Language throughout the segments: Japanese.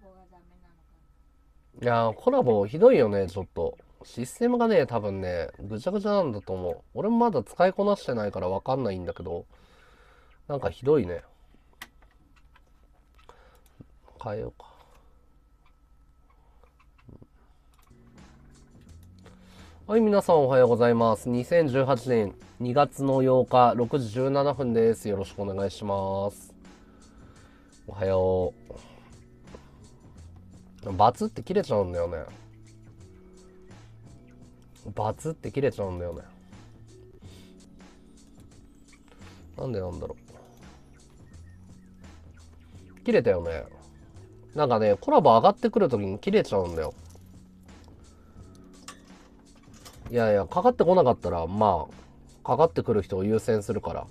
ボがダメなのかないやコラボひどいよねちょっとシステムがね多分ねぐちゃぐちゃなんだと思う俺もまだ使いこなしてないから分かんないんだけどなんかひどいね変えようかはい、皆さんおはようございます。2018年2月の8日6時17分です。よろしくお願いします。おはよう。バツって切れちゃうんだよねバツって切れちゃうんだよねなんでなんだろう切れたよねなんかねコラボ上がってくるときに切れちゃうんだよいやいやかかってこなかったらまあかかってくる人を優先するから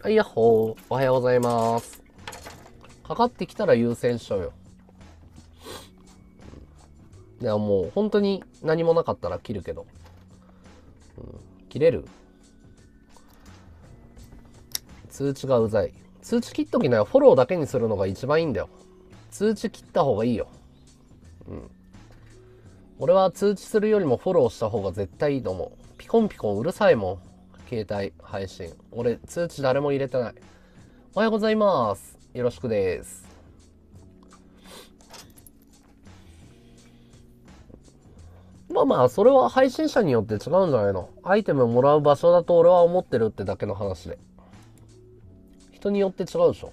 はい、やっほー。おはようございます。かかってきたら優先しようよ。いや、もう本当に何もなかったら切るけど。うん、切れる通知がうざい。通知切っときなよ。フォローだけにするのが一番いいんだよ。通知切った方がいいよ。うん。俺は通知するよりもフォローした方が絶対いいと思う。ピコンピコンうるさいもん。携帯配信。俺、通知誰も入れてない。おはようございます。よろしくです。まあまあ、それは配信者によって違うんじゃないの。アイテムもらう場所だと俺は思ってるってだけの話で。人によって違うでしょ。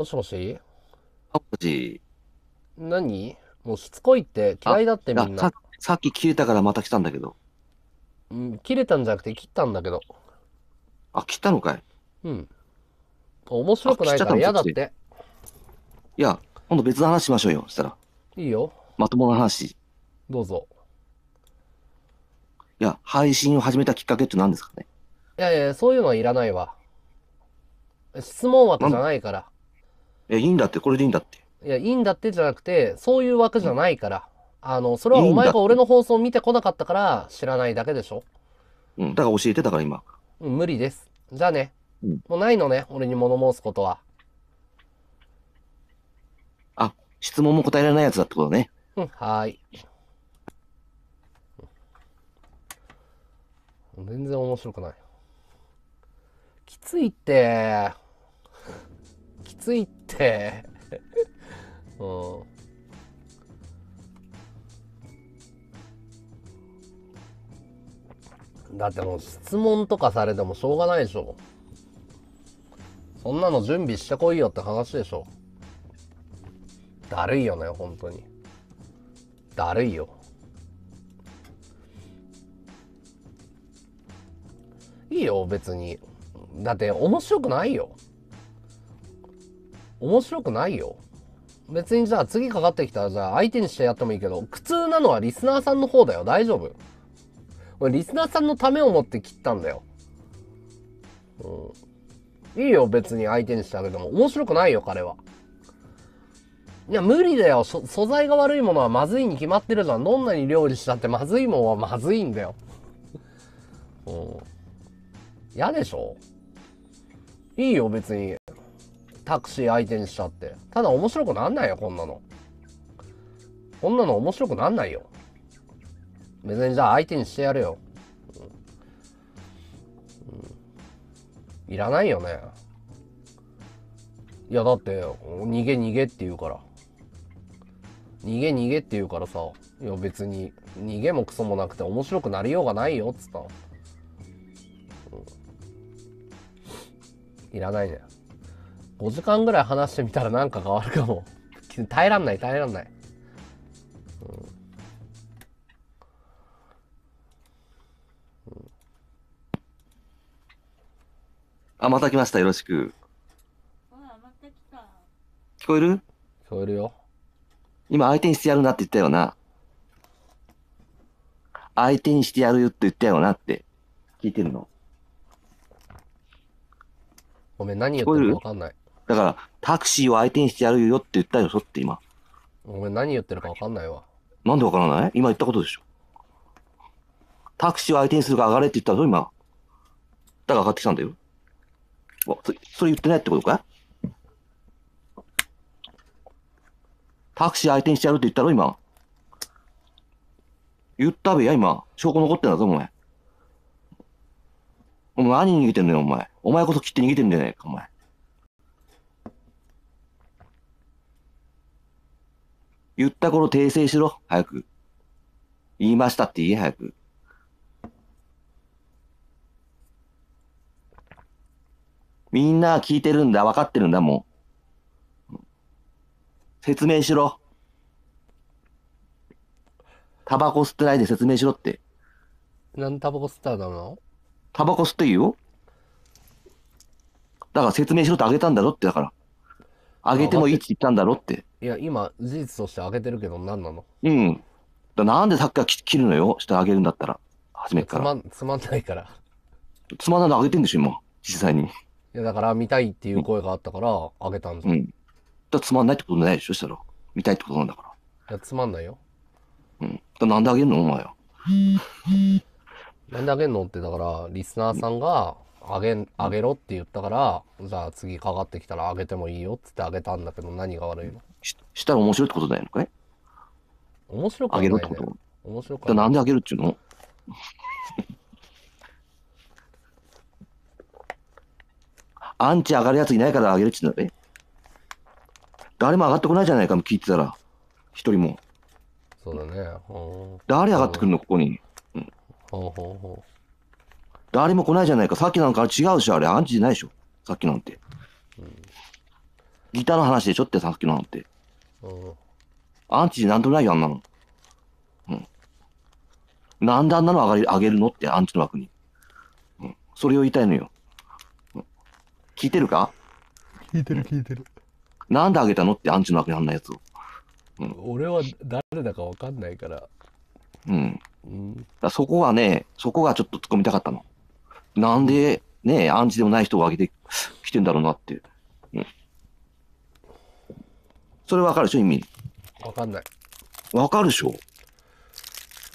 もしもしもし、何もうしつこいって嫌いだってみんな。さ、さっき切れたからまた来たんだけど。うん、切れたんじゃなくて切ったんだけど。あ、切ったのかいうん。面白くないから嫌だって。いや、今度別の話しましょうよ、したら。いいよ。まともな話。どうぞ。いや、配信を始めたきっかけって何ですかねいやいや、そういうのはいらないわ。質問枠じゃないから。え、いいんだって、これでいいんだって。いや、いいんだってじゃなくて、そういう枠じゃないから。あの、それはお前が俺の放送を見てこなかったから知らないだけでしょ。うん、だから教えてたから今。うん、無理です。じゃあね。うん、もうないのね、俺に物申すことは。あ、質問も答えられないやつだってことね。うん、はい。全然面白くない。きついって。きついって うん。だってもう質問とかされてもしょうがないでしょ。そんなの準備してこいよって話でしょ。だるいよね、本当に。だるいよ。いいよ、別に。だって面白くないよ。面白くないよ。別にじゃあ次かかってきたらじゃあ相手にしてやってもいいけど、苦痛なのはリスナーさんの方だよ。大丈夫。これリスナーさんのためを持って切ったんだよ。うん。いいよ、別に相手にしてあげても。面白くないよ、彼は。いや、無理だよ。素材が悪いものはまずいに決まってるじゃん。どんなに料理したってまずいもんはまずいんだよ。うん。嫌でしょいいよ、別に。タクシー相手にしちゃってただ面白くなんないよこんなのこんなの面白くなんないよ別にじゃあ相手にしてやるよ、うん、いらないよねいやだって逃げ逃げって言うから逃げ逃げって言うからさいや別に逃げもクソもなくて面白くなりようがないよっつった、うん、いらないじゃん5時間ぐらい話してみたらなんか変わるかも。耐えらんない、耐えらんない。うんあ、また来ました。よろしく。ま、聞こえる聞こえるよ。今、相手にしてやるなって言ったよな。相手にしてやるよって言ったよなって。聞いてるの。ごめん、何言ってるかわかんない。だから、タクシーを相手にしてやるよって言ったよ、そって今。お前何言ってるか分かんないわ。なんでわからない今言ったことでしょ。タクシーを相手にするから上がれって言ったぞ、今。だから上がってきたんだよ。わそそれ言ってないってことかタクシー相手にしてやるって言ったろ、今。言ったべや、今。証拠残ってんだぞ、お前。お前何逃げてんだよ、お前。お前こそ切って逃げてんじゃねえか、お前。言ったこと訂正しろ、早く。言いましたって言え、早く。みんな聞いてるんだ、分かってるんだ、もう。説明しろ。タバコ吸ってないで説明しろって。なんタバコ吸ったらダメなのタバコ吸っていいよ。だから説明しろってあげたんだろって、だから。上げてもいいって言ったんだろって。いや、今、事実として上げてるけど、何なのうん。だなんでサッカー切るのよして上げるんだったら、初めから。つまん、つまんないから。つまんないの上げてんでしょ、今、実際に。いや、だから、見たいっていう声があったから、上げたんです。うん。うん。だつまんないってことないでしょ、したら。見たいってことなんだから。いや、つまんないよ。うん。だなんであげんのお前は。なんであげんのって、だから、リスナーさんが、うんあげ、あげろって言ったから、じゃあ次かかってきたらあげてもいいよってってあげたんだけど、何が悪いのししたら面白いってことだよね。面白くない、ね、あげろってこと面白くない。なんであげるっちゅうの アンチ上がるやついないからあげるっちゅうのべ。誰も上がってこないじゃないか、聞いてたら。一人も。そうだね。誰上がってくるの、ここに。うん、ほうほうほう。誰も来ないじゃないか。さっきなんか違うしあれ。アンチじゃないでしょ。さっきなんて。うん、ギターの話でしょって、さっきのなんて。うん、アンチなんともないよ、あんなの。うん。なんであんなの上がり上げるのって、アンチの枠に。うん。それを言いたいのよ。うん、聞いてるか聞いてる、聞いてる。なんで上げたのって、アンチの枠にあんなやつを。うん、俺は誰だかわかんないから。うん。うん、だそこはね、そこがちょっと突っ込みたかったの。なんで、ね、アンチでもない人が上げてきてんだろうなって。うそれわかるでしょ、意味。わかんない。わかるでしょ。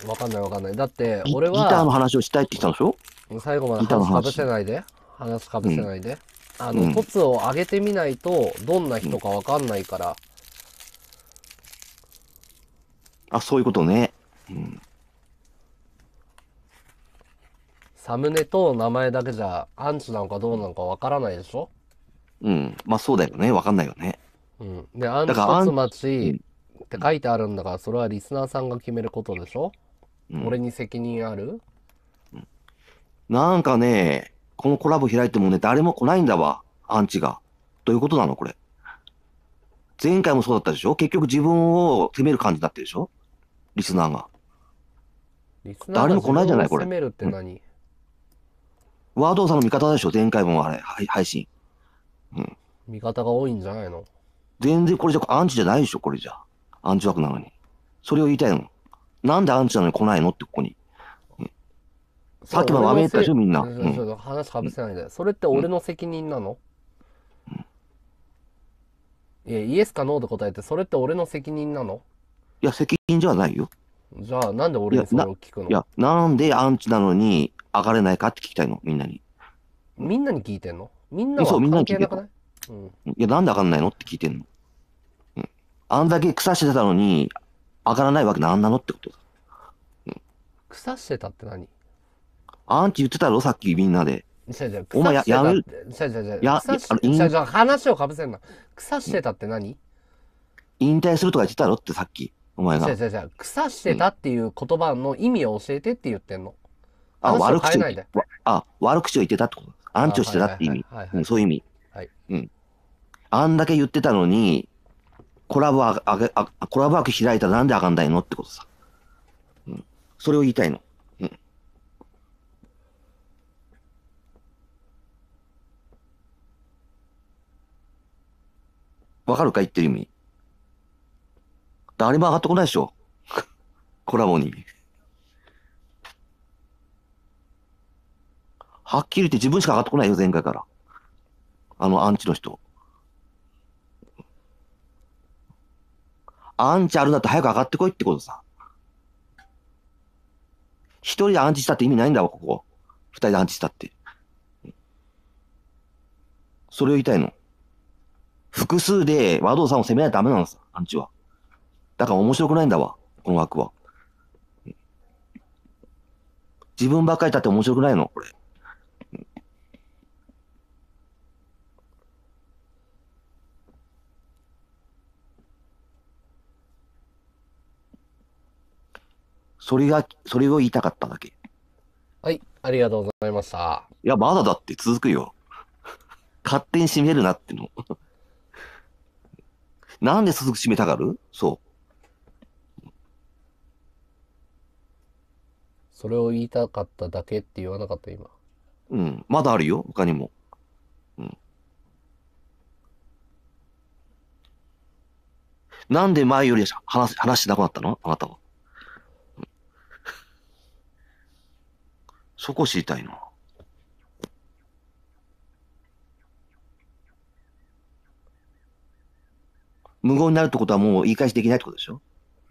わかんないわかんない。だって、俺は。ギターの話をしたいって言ったんでしょ最後まで話かぶせないで。話かぶせないで。うん、あの、うん、凸を上げてみないと、どんな人かわかんないから。あ、そういうことね。うん。サムネと名前だけじゃアンチなのかどうなのかわからないでしょうん。まあそうだよね。わかんないよね。うん。で、アンチだからアって書いてあるんだから、それはリスナーさんが決めることでしょうん俺に責任あるなんかね、このコラボ開いてもね、誰も来ないんだわ。アンチが。どういうことなのこれ。前回もそうだったでしょ結局自分を責める感じになってるでしょリスナーが。リスナーが誰も来ないじゃないこれ。責めるって何ワードさんの味方でしょ前回もあれ、はい、配信。うん。味方が多いんじゃないの全然これじゃアンチじゃないでしょこれじゃ。アンチ枠なのに。それを言いたいの。なんでアンチなのに来ないのってここに。さっきもわめったでしょみんな。話かぶせないで。それって俺の責任なの、うん、いや、イエスかノーで答えて、それって俺の責任なのいや、責任じゃないよ。じゃあ、なんで俺にそれを聞くのいやなんでアンチなのに上がれないかって聞きたいの、みんなに。みんなに聞いてんのみんなはなに聞いてんの。うん、いや、なんで上がんないのって聞いてんの。うん。あんだけ腐してたのに、上がらないわけなんなのってことだ。うん。してたって何あんち言ってたろ、さっきみんなで。お前ややめる。じゃじゃじゃ、や、じゃじゃ話をかぶせんな。腐してたって何引退するとか言ってたろってさっき、お前が。じしてたっていう言葉の意味を教えてって言ってんの。あ、悪口を言って、あ、悪口を言ってたってこと。アンチをしてたって意味。そういう意味。はい。うん。あんだけ言ってたのに、コラボあげ、あ、コラボ枠開いたらなんであかんないのってことさ。うん。それを言いたいの。うん。わかるか言ってる意味。誰も上がってこないでしょ。コラボに。はっきり言って自分しか上がってこないよ、前回から。あの、アンチの人。アンチあるんだったら早く上がってこいってことさ。一人でアンチしたって意味ないんだわ、ここ。二人でアンチしたって。それを言いたいの。複数で和道さんを責めないとダメなのさ、アンチは。だから面白くないんだわ、この枠は。自分ばっかりだって面白くないの、これ。それが、それを言いたかっただけ。はい、ありがとうございました。いや、まだだって続くよ。勝手に閉めるなっての。なんで続く閉めたがるそう。それを言いたかっただけって言わなかった、今。うん、まだあるよ、他にも。うん。なんで前より話話しなくなったのあなたは。そこ知りたいの。無言になるってことはもう言い返しできないってことでしょ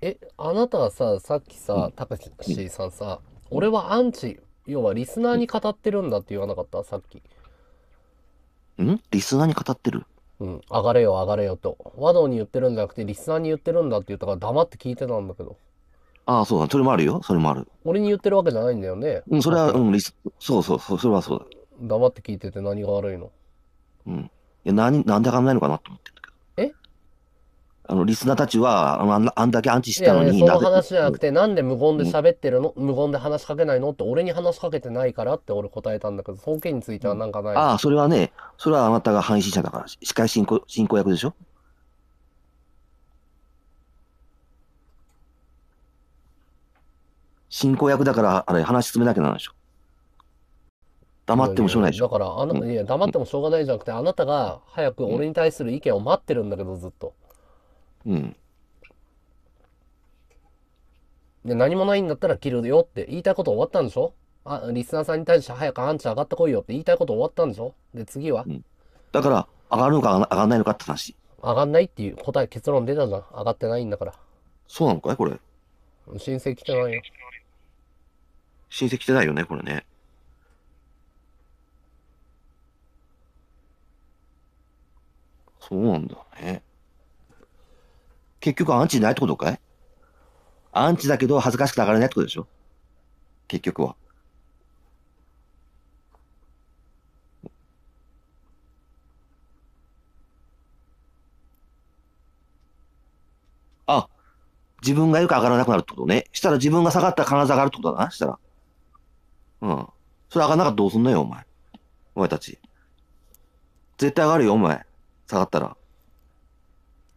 え、あなたはさ、さっきさ、タペシさんさ、俺はアンチ、要はリスナーに語ってるんだって言わなかったさっき。んリスナーに語ってるうん、上がれよ、上がれよと。和道に言ってるんじゃなくて、リスナーに言ってるんだって言ったから黙って聞いてたんだけど。ああ、そうだ。それもあるよ。それもある。俺に言ってるわけじゃないんだよね。うん、それは、うん、リスそうそうそう、それはそうだ。黙って聞いてて何が悪いのうん。いや、何、なんであかんないのかなと思ってんだけど。えあの、リスナーたちは、あのあんだけアンチしいてたやのね、に、その話じゃなくて、なんで無言で喋ってるの無言で話しかけないのって俺に話しかけてないからって俺答えたんだけど、その件についてはなんかないのああ、それはね、それはあなたが配信者だから、司会進行、進行役でしょ進行役だから、あれ、話進めなきゃならないでしょ。黙ってもしょうがないでしょ。いやいやだから、あなた、うん、いや、黙ってもしょうがないじゃなくて、あなたが早く俺に対する意見を待ってるんだけど、ずっと。うん。で、何もないんだったら切るよって言いたいこと終わったんでしょあ、リスナーさんに対して早くアンチ上がってこいよって言いたいこと終わったんでしょで、次は、うん、だから、上がるのか上がんないのかって話。上がんないっていう答え、結論出たじゃん。上がってないんだから。そうなのかいこれ。申請来てないよ。親戚じゃないよね、これね。そうなんだね。結局アンチないってことかいアンチだけど恥ずかしくて上がれないってことでしょ結局は。あ、自分がよく上がらなくなるってことね。したら自分が下がったら必ず上がるってことだな。したら。うん。それ上がんなかったらどうすんのよ、お前。お前たち。絶対上がるよ、お前。下がったら。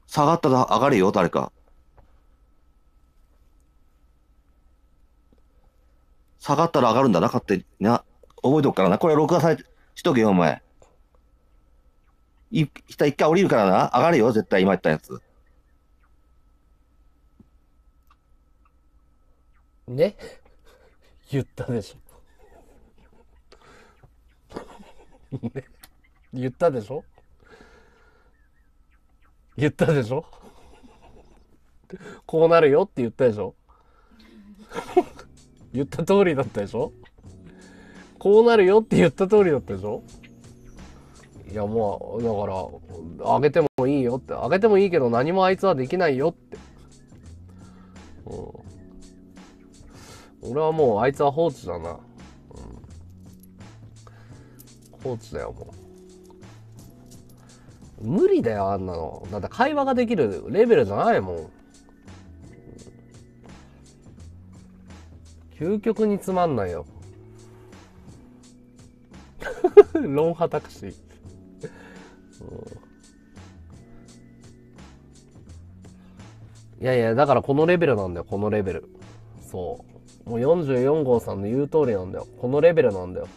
下がったら上がるよ、誰か。下がったら上がるんだな、勝手にな。覚えとくからな。これ録画されしとけよ、お前。い、下一回降りるからな。上がるよ、絶対今言ったやつ。ね 言ったでしょ。言ったでしょ言ったでしょこうなるよって言ったでしょ言った通りだったでしょこうなるよって言った通りだったでしょいやもうだからあげてもいいよってあげてもいいけど何もあいつはできないよって、うん、俺はもうあいつは放置だなコーツだよもう無理だよあんなのだって会話ができるレベルじゃないもん究極につまんないよ ロンハタクシーういやいやだからこのレベルなんだよこのレベルそうもう44号さんの言う通りなんだよこのレベルなんだよ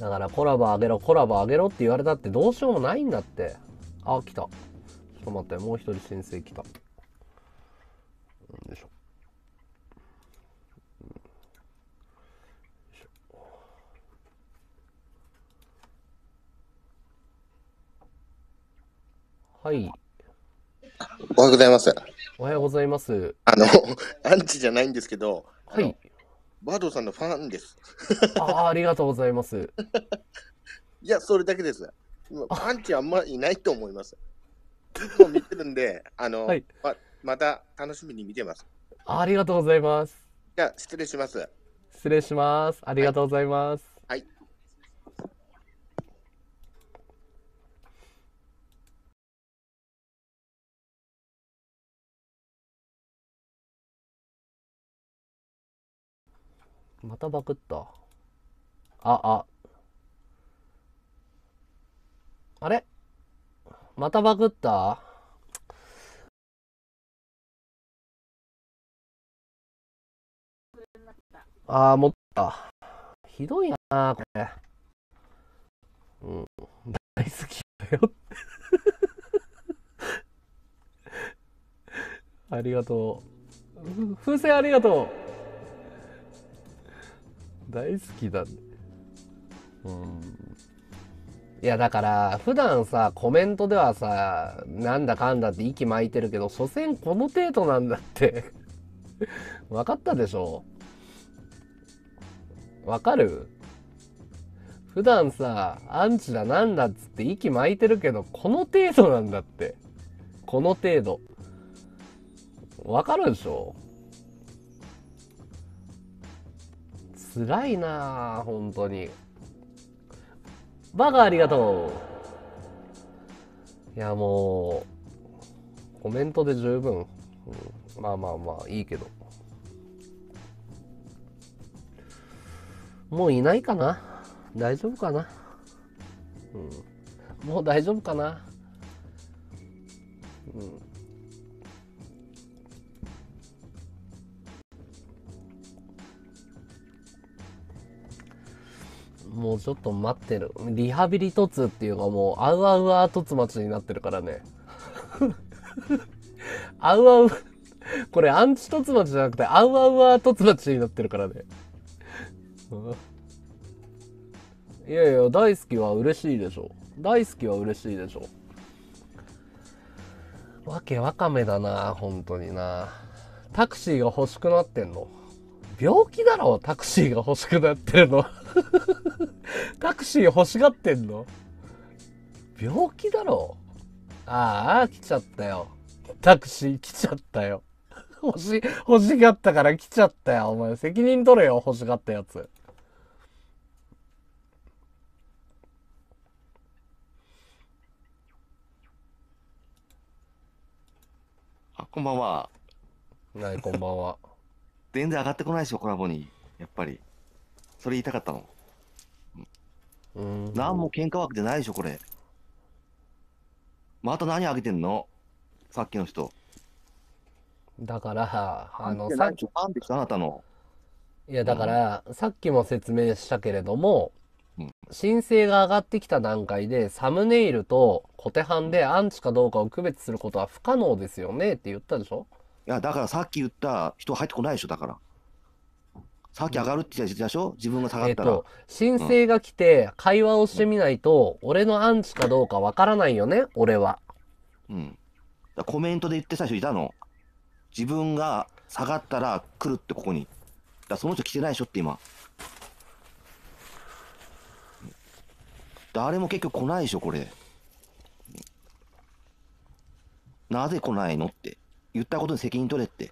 だからコラボあげろ、コラボあげろって言われたってどうしようもないんだって。あ、来た。ちょっと待って、もう一人申請来た。よいしょ。はい。おはようございます。おはようございます。あの、アンチじゃないんですけど、はい。バードさんのファンです。あありがとうございます。いや、それだけです。ファンチあんまいないと思います。いつ見てるんで、あの、はい、ままた楽しみに見てます。ありがとうございます。じゃ失礼します。失礼します。ありがとうございます。はい、はいまたバクった。あ、あ。あれまたバクったああ、持った。ひどいなこれ。うん。大好きだよ ありがとう。風船ありがとう。大好きだねうんいやだから普段さコメントではさなんだかんだって息巻いてるけど所詮この程度なんだって 分かったでしょ分かる普段さアンチだなんだっつって息巻いてるけどこの程度なんだってこの程度分かるでしょつらいな本当にバカありがとういやもうコメントで十分、うん、まあまあまあいいけどもういないかな大丈夫かなうんもう大丈夫かなうんもうちょっと待ってる。リハビリ凸っていうかもう、あうあうあ凸待ちになってるからね。あうあう、これアンチ凸待ちじゃなくて、あうあうあ凸待になってるからね。いやいや、大好きは嬉しいでしょ。大好きは嬉しいでしょ。わけわかめだな、本当にな。タクシーが欲しくなってんの。病気だろ、タクシーが欲しくなってるの。タクシー欲しがってんの病気だろああ、来ちゃったよ。タクシー来ちゃったよ。欲し、欲しがったから来ちゃったよ。お前、責任取れよ、欲しがったやつ。あ、こんばんは。ない、こんばんは。全然上がってこないでしょ、コラボに。やっぱり。それ言いたかったの。うん。なも喧嘩枠でないでしょ、これ。また何あげてんのさっきの人。だから、あの、さっき、んでしあなたの。いや、だから、さっきも説明したけれどもうん、申請が上がってきた段階で、サムネイルとコテハンでアンチかどうかを区別することは不可能ですよねって言ったでしょいや、だからさっき言った人入ってこないでしょ、だから。さっき上がるって言ったでしょ自分が下がったら、えー、申請が来て会話をしてみないと、俺のアンチかどうかわからないよね、俺は。うん。コメントで言ってた人いたの。自分が下がったら来るってここに。だその人来てないでしょって今。誰も結局来ないでしょ、これ。なぜ来ないのって。言ったことに責任取れって。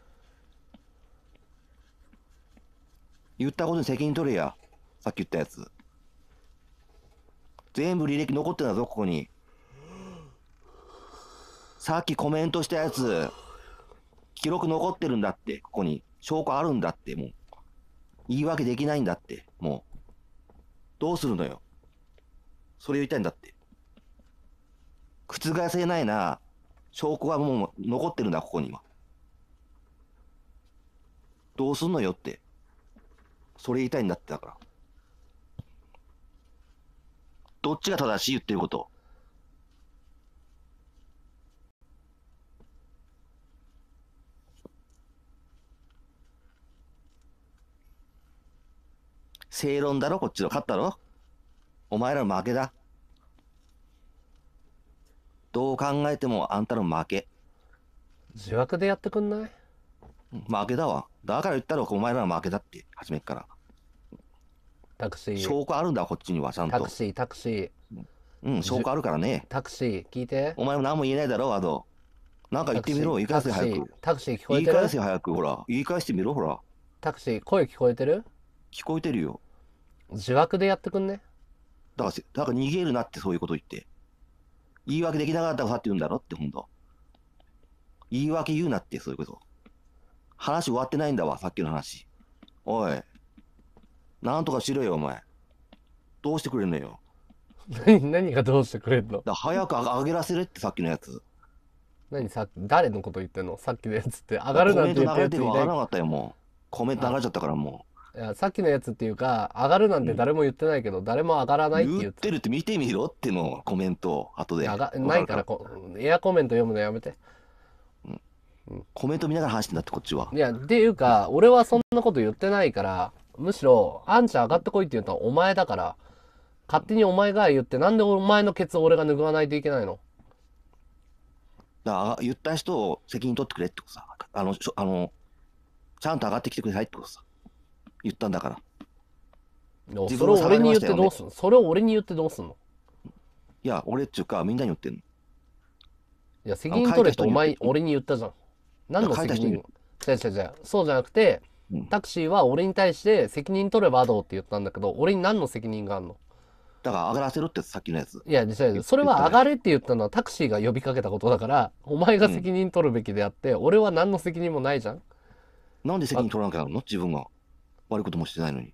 言ったことに責任取れや。さっき言ったやつ。全部履歴残ってんだぞ、ここに。さっきコメントしたやつ、記録残ってるんだって、ここに。証拠あるんだって、もう。言い訳できないんだって、もう。どうするのよ。それ言いたいんだって。覆せないな。証拠はもう残ってるんだ、ここには。どうすんのよって。それ言いたいんだってだから。どっちが正しい言ってること。正論だろこっちの勝ったろお前らの負けだ。どう考えてもあんたの負け。自枠でやってくんない負けだわ。だから言ったろ、お前らの負けだって、初めから。タクシー。証拠あるんだ、こっちには、ちゃんと。タクシー、タクシー。うん、証拠あるからね。タクシー、聞いて。お前も何も言えないだろ、ワード。なんか言ってみろ、言い返せ、早く。タクシー聞こえてる言い返せ、早く、ほら。言い返してみろ、ほら。タクシー、声聞こえてる聞こえてるよ。自爆でやってくんね。だから、だから逃げるなって、そういうこと言って。言い訳できなかったらさって言うんだろって、ほんと。言い訳言うなって、そういうこと。話終わってないんだわ、さっきの話。おい。なんとかしろよ、お前。どうしてくれんのよ。何 何がどうしてくれんのだ早く上げらせるってさっきのやつ。何さ誰のこと言ってんのさっきのやつって上がるなんて言ってやついないかったよもうコメント流れちゃったからもういやさっきのやつっていうか上がるなんて誰も言ってないけど、うん、誰も上がらないって言ってるって見てみろってのコメント後で上がないからこエアコメント読むのやめて、うん、コメント見ながら話してんだってこっちはいやっていうか俺はそんなこと言ってないからむしろ、アンチ上がってこいって言うとはお前だから、勝手にお前が言って、なんでお前のケツを俺が拭わないといけないのだ言った人を責任取ってくれってことさ。あの、あの、ちゃんと上がってきてくださいってことさ。言ったんだから。それを俺に言ってどうすんのそれを俺に言ってどうすんのいや、俺っていうか、みんなに言ってんの。いや、責任取れ人お前、俺に言ったじゃん。何の責任違う違う違う。そうじゃなくて、タクシーは俺に対して責任取ればどうって言ったんだけど、俺に何の責任があんのだから上がらせろってさっきのやつ。いや、実際、それは上がれって言ったのはタクシーが呼びかけたことだから、お前が責任取るべきであって、うん、俺は何の責任もないじゃん。なんで責任取らなきゃなるの自分が。悪いこともしてないのに。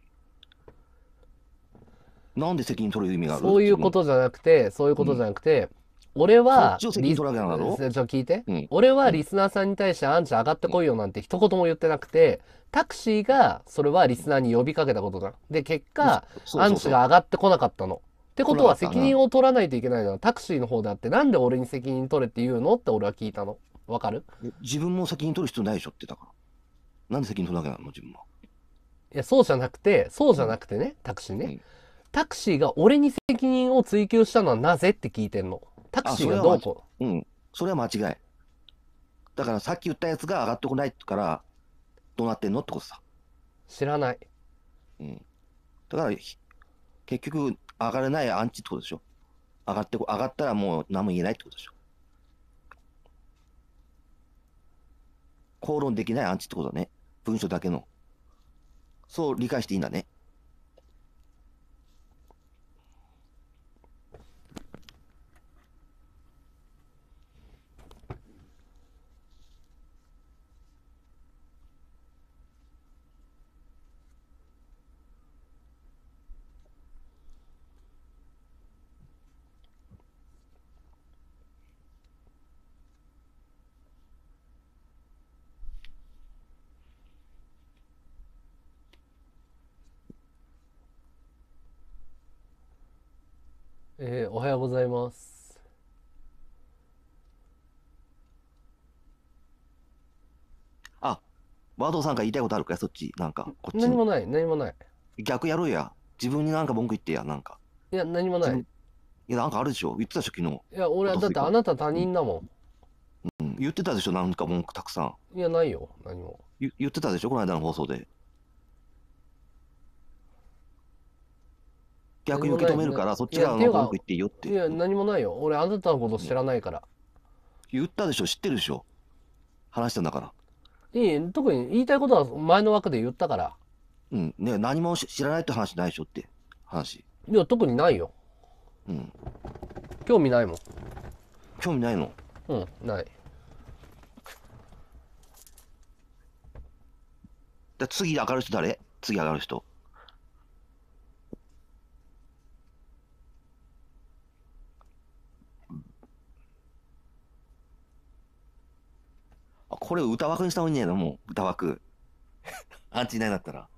なんで責任取る意味があるそういうことじゃなくて、そういうことじゃなくて、うん俺は、ちょ聞いて、うん、俺はリスナーさんに対してアンチ上がってこいよなんて一言も言ってなくて、タクシーがそれはリスナーに呼びかけたことだ。で、結果、アンチが上がってこなかったの。ってことは責任を取らないといけないのはタクシーの方であって、なんで俺に責任取れって言うのって俺は聞いたの。わかる自分も責任取る必要ないでしょってたから。なんで責任取らなきゃなの自分も。いや、そうじゃなくて、そうじゃなくてね、タクシーね。うん、タクシーが俺に責任を追求したのはなぜって聞いてんの。タクシーがどうこう。うん。それは間違い。だからさっき言ったやつが上がってこないから、どうなってんのってことさ。知らない。うん。だから、結局、上がれないアンチってことでしょ。上がってこ、上がったらもう何も言えないってことでしょ。口論できないアンチってことだね。文書だけの。そう理解していいんだね。おはようございます。あ、ードさんが言いたいことあるかそっち、なんか、こっち何もない、何もない。逆やろうや。自分になんか文句言ってや、なんか。いや、何もない。いや、なんかあるでしょ。言ってたでしょ、昨日。いや、俺はだってあなた他人だもん。うん、言ってたでしょ、なんか文句たくさん。ん。いや、ないよ、何も。言言ってたでしょ、この間の放送で。逆に受け止めるからそっちが文句言っていいよっていや何もないよ俺あなたのこと知らないから、言ったでしょ知ってるでしょ話したんだからいい特に言いたいことは前の枠で言ったからうんね何も知らないって話ないでしょって話いや特にないようん興味ないもん興味ないのうんないだ次上がる人誰次上がる人これ歌枠にした方がいいんじゃないのもう、歌枠。アンチいないんだったら。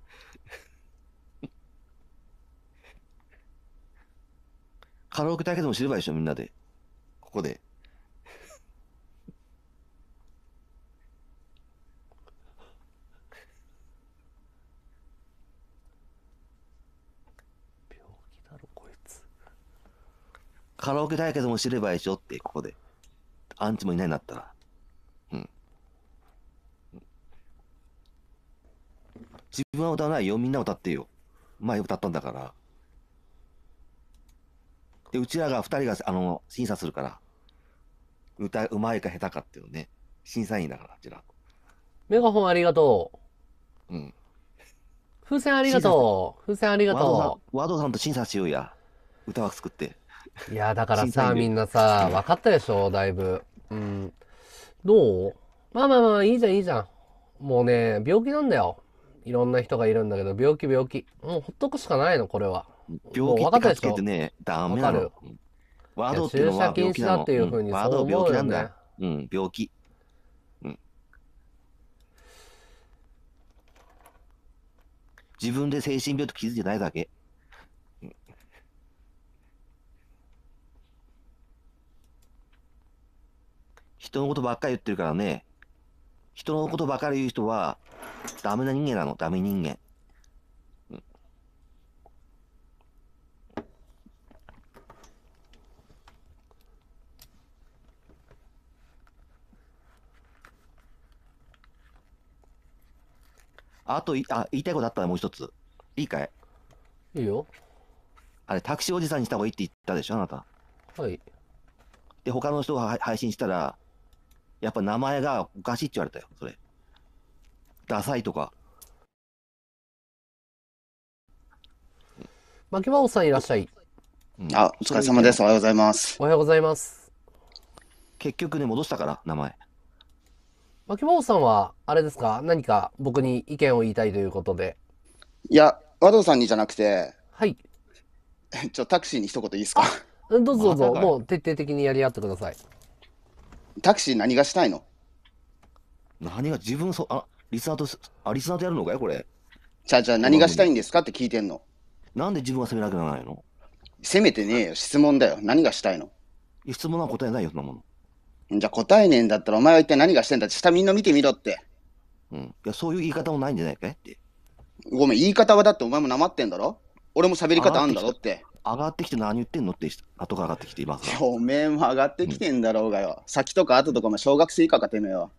カラオケ大会でも知ればいいでしょ、みんなで。ここで。病気だろ、こいつ。カラオケ大会でも知ればいいでしょって、ここで。アンチもいないんだったら。自分は歌わないよ。みんな歌ってよ。前歌ったんだから。で、うちらが二人が、あの、審査するから。歌うまいか下手かっていうのね。審査員だから、あちら。メガホンありがとう。うん。風船ありがとう。風船ありがとう。ワードさんと審査しようや。歌枠作って。いや、だからさ、みんなさ、分かったでしょ、だいぶ。うん。どうまあまあまあ、いいじゃん、いいじゃん。もうね、病気なんだよ。いろんな人がいるんだけど、病気病気。もうほっとくしかないの、これは。病気って書つけてね、ダメなの。ワードっていうのは病気なの。禁止だっていうふうにそううワード病気なんだ。うん、病気。うん。自分で精神病と気づいてないだけ。人のことばっかり言ってるからね、人のことばっかり言う人は、ダメな人間なの、ダメ人間。うん、あとい、あ、言いたいことあったらもう一つ。いいかいいいよ。あれ、タクシーおじさんにした方がいいって言ったでしょ、あなた。はい。で、他の人が配信したら、やっぱ名前がおかしいって言われたよ、それ。ダサいとか。牧場さんいらっしゃい。あ、お疲れ様です。おはようございます。おはようございます。結局ね、戻したから、名前。牧場さんは、あれですか何か僕に意見を言いたいということで。いや、和道さんにじゃなくて、はい。ちょ、タクシーに一言いいですかどうぞどうぞ、もう徹底的にやり合ってください。タクシー何がしたいの何が自分そ、あ、リスナーと、あ、リスナーとやるのかいこれ。じゃあじゃあ何がしたいんですかって聞いてんの。なんで自分は責めなきゃならないのせめてねえよ。質問だよ。何がしたいの質問は答えないよ、そんなもの。じゃあ答えねえんだったら、お前は一体何がしてんだって下みんな見てみろって。うん。いや、そういう言い方もないんじゃないかいって。ごめん、言い方はだってお前もなまってんだろ俺も喋り方あんだろって。上がってきて何言ってんのって後ら上がってきていますおめえも上がってきてんだろうがよ、うん、先とか後とかも小学生以下かてめえは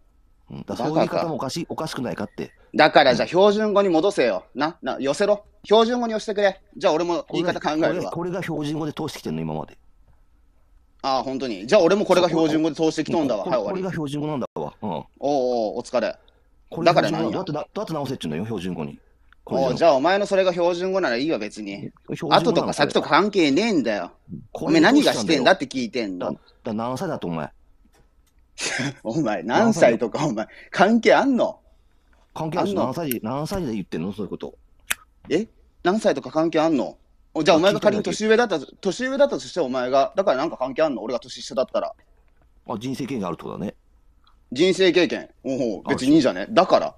うん、だそういう言い方もおかしおかしくないかって。だからじゃあ標準語に戻せよ。な、な、寄せろ。標準語に寄せてくれ。じゃあ俺も言い方考えるわ。これが標準語で通してきてんの、今まで。ああ、本当に。じゃあ俺もこれが標準語で通してきとんだわ。はい、終わり。これが標準語なんだわ。うん。おうおう、お疲れ。だから何どうってどって直せっちゅうのよ、標準語に。おじゃあお前のそれが標準語ならいいわ、別に。後とか先とか関係ねえんだよ。お前何がしてんだって聞いてんだ。だ何歳だと、お前。お前、何歳とか、お前、関係あんの関係あんの何歳、何歳で言ってんのそういうこと。え何歳とか関係あんのじゃあ、お前が仮に年上だった年上だったとして、お前が、だからなんか関係あんの俺が年下だったら。あ、人生経験あるってことだね。人生経験おお、別にいいじゃねだから。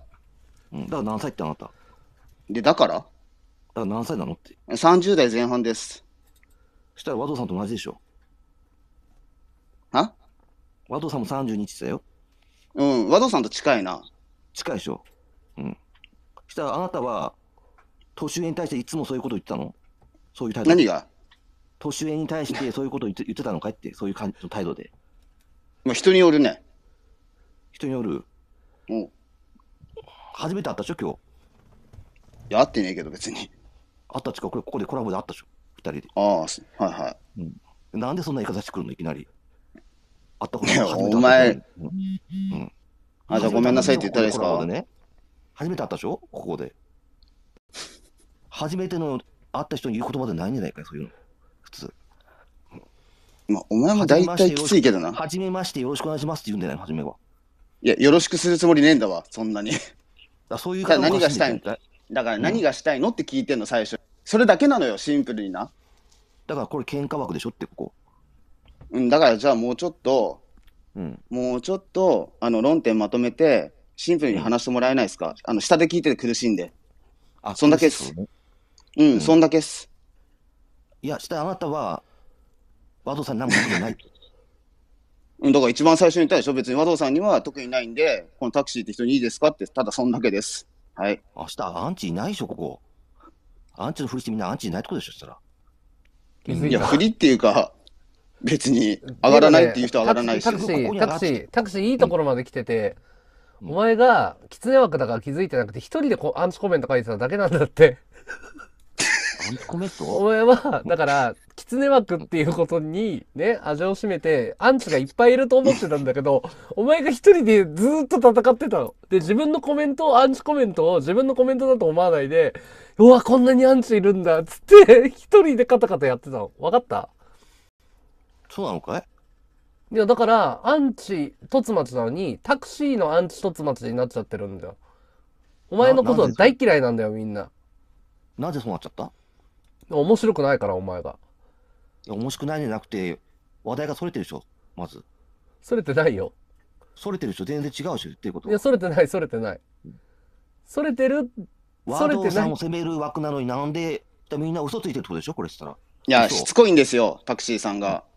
うん、だから何歳ってあなた。で、だからだから何歳なのって。30代前半です。したら和藤さんと同じでしょ。は和道さんも3 0日だよ。うん、和道さんと近いな。近いでしょ。うん。したらあなたは、年上に対していつもそういうこと言ってたのそういう態度何が年上に対してそういうこと言って言ってたのかいって、そういう感じの態度で。まあ人によるね。人による。うん。初めて会ったでしょ、今日。いや、会ってねえけど、別に。会ったっちか、これ、ここでコラボで会ったでしょ、二人で。ああ、はいはい、うん。なんでそんな言い方してくるの、いきなり。あったことない。お前、うん。あ、じゃあごめんなさいって言ったらいいですか。で、ね、初めて会ったでしょここで。初めての会った人に言う言葉でないんじゃないかそういうの。普通。まあ、お前も大体きついけどな。はじめましてよろしくお願いしますって言うんじゃない初めは。いや、よろしくするつもりねえんだわ、そんなに。だそういうから何がしたいのだから何がしたいのって聞いてんの、最初。それだけなのよ、シンプルにな。だからこれ喧嘩枠でしょって、ここ。うん、だからじゃあもうちょっと、うん、もうちょっと、あの、論点まとめて、シンプルに話してもらえないですか、うん、あの、下で聞いてて苦しんで。あ、そんだけっす。うね、うん、そんだけっす。いや、下あなたは、和藤さん何も言っない。うん、だから一番最初に言ったでしょ別に和藤さんには特にないんで、このタクシーって人にいいですかって、ただそんだけです。はい。明日アンチいないでしょ、ここ。アンチのふりしてみんなアンチいないとこでしょ、そしたら。いや、ふりっていうか、別に上がらないっていう人は上がらないしタクシータクシータクシーいいところまで来てて、うん、お前が狐枠だから気づいてなくて一人でこアンチコメント書いてただけなんだってアンチコメントお前はだから狐枠っていうことにね味を占めてアンチがいっぱいいると思ってたんだけど お前が一人でずっと戦ってたので自分のコメントをアンチコメントを自分のコメントだと思わないでうわこんなにアンチいるんだっつって 一人でカタカタやってたの分かったそうなのかいいや、だから、アンチ、凸チなのに、タクシーのアンチ凸チになっちゃってるんだよ。お前のことは大嫌いなんだよ、みんな。なぜそうなっちゃった面白くないから、お前が。いや、面白くないんじゃなくて、話題がそれてるでしょ、まず。それてないよ。それてるでしょ、全然違うしっていうこと。いや、それてない、それてない。それてる、それてない。ワードさんを責める枠なのになんで、みんな嘘ついてるってことでしょ、これしたら。いや、しつこいんですよ、タクシーさんが。うん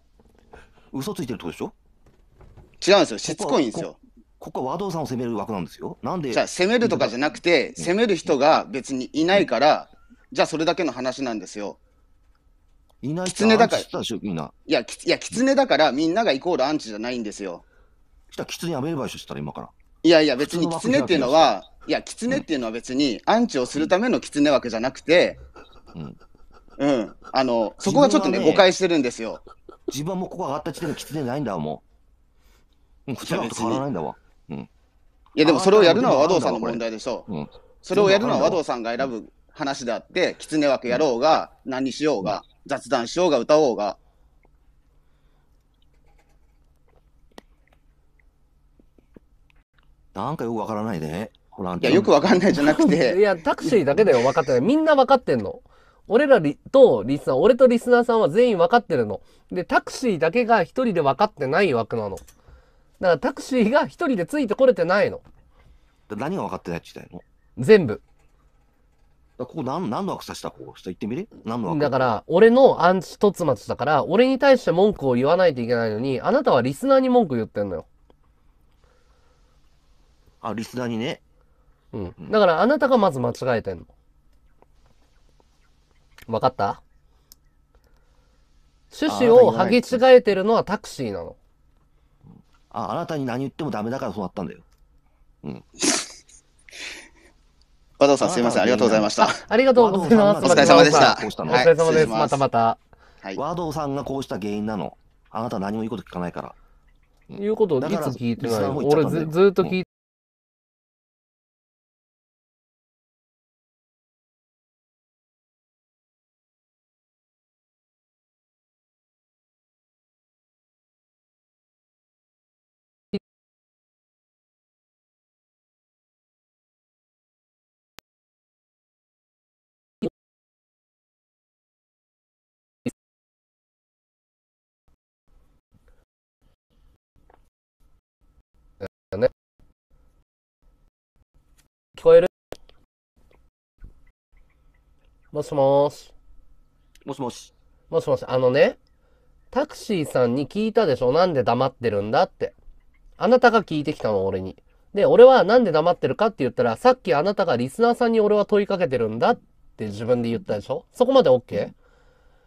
嘘ついてるっこでしょ違うんですよ。しつこいんですよ。ここは和道さんを責める枠なんですよ。なんでじゃあ、責めるとかじゃなくて、責める人が別にいないから、じゃあ、それだけの話なんですよ。いない狐だから、いや、きいや狐だから、みんながイコールアンチじゃないんですよ。したら、狐やめればいいしたら、今から。いやいや、別に狐っていうのは、いや、狐っていうのは別に、アンチをするための狐枠じゃなくて、うん、うん、あの、そこがちょっとね、ね誤解してるんですよ。自分はもうここ上がった時点できつねないんだもう。ん、普通のこと変わらないんだわ。うん。いや、でもそれをやるのは和道さんの問題でしょう。それをやるのは和道さんが選ぶ話であって、きつね枠やろうが、何にしようが、雑談しようが、歌おうが。なんかよくわからないね。いや、よくわかんないじゃなくて。いや、タクシーだけだよ、分かってない。みんな分かってんの。俺らとリスナー、俺とリスナーさんは全員分かってるの。で、タクシーだけが一人で分かってない枠なの。だからタクシーが一人でついてこれてないの。何が分かってないって言ったの全部。ここ何何の枠さしたここちょっと行ってみれ何の枠だから、俺のアンチ突松だから、俺に対して文句を言わないといけないのに、あなたはリスナーに文句言ってんのよ。あ、リスナーにね。うん。だから、あなたがまず間違えてんの。わかった趣旨を履き違えてるのはタクシーなの。あ、あなたに何言ってもダメだからそうなったんだよ。うん。和藤さん、すみません。ありがとうございました。ありがとうございます。お疲れ様でした。お疲れ様です。またまた。和藤さんがこうした原因なの。あなた何も言うこと聞かないから。言うこといつ聞いてない俺ずずっと聞いてもしもーし。もしもし。もしもし、あのね、タクシーさんに聞いたでしょなんで黙ってるんだって。あなたが聞いてきたの、俺に。で、俺はなんで黙ってるかって言ったら、さっきあなたがリスナーさんに俺は問いかけてるんだって自分で言ったでしょそこまで OK?OK、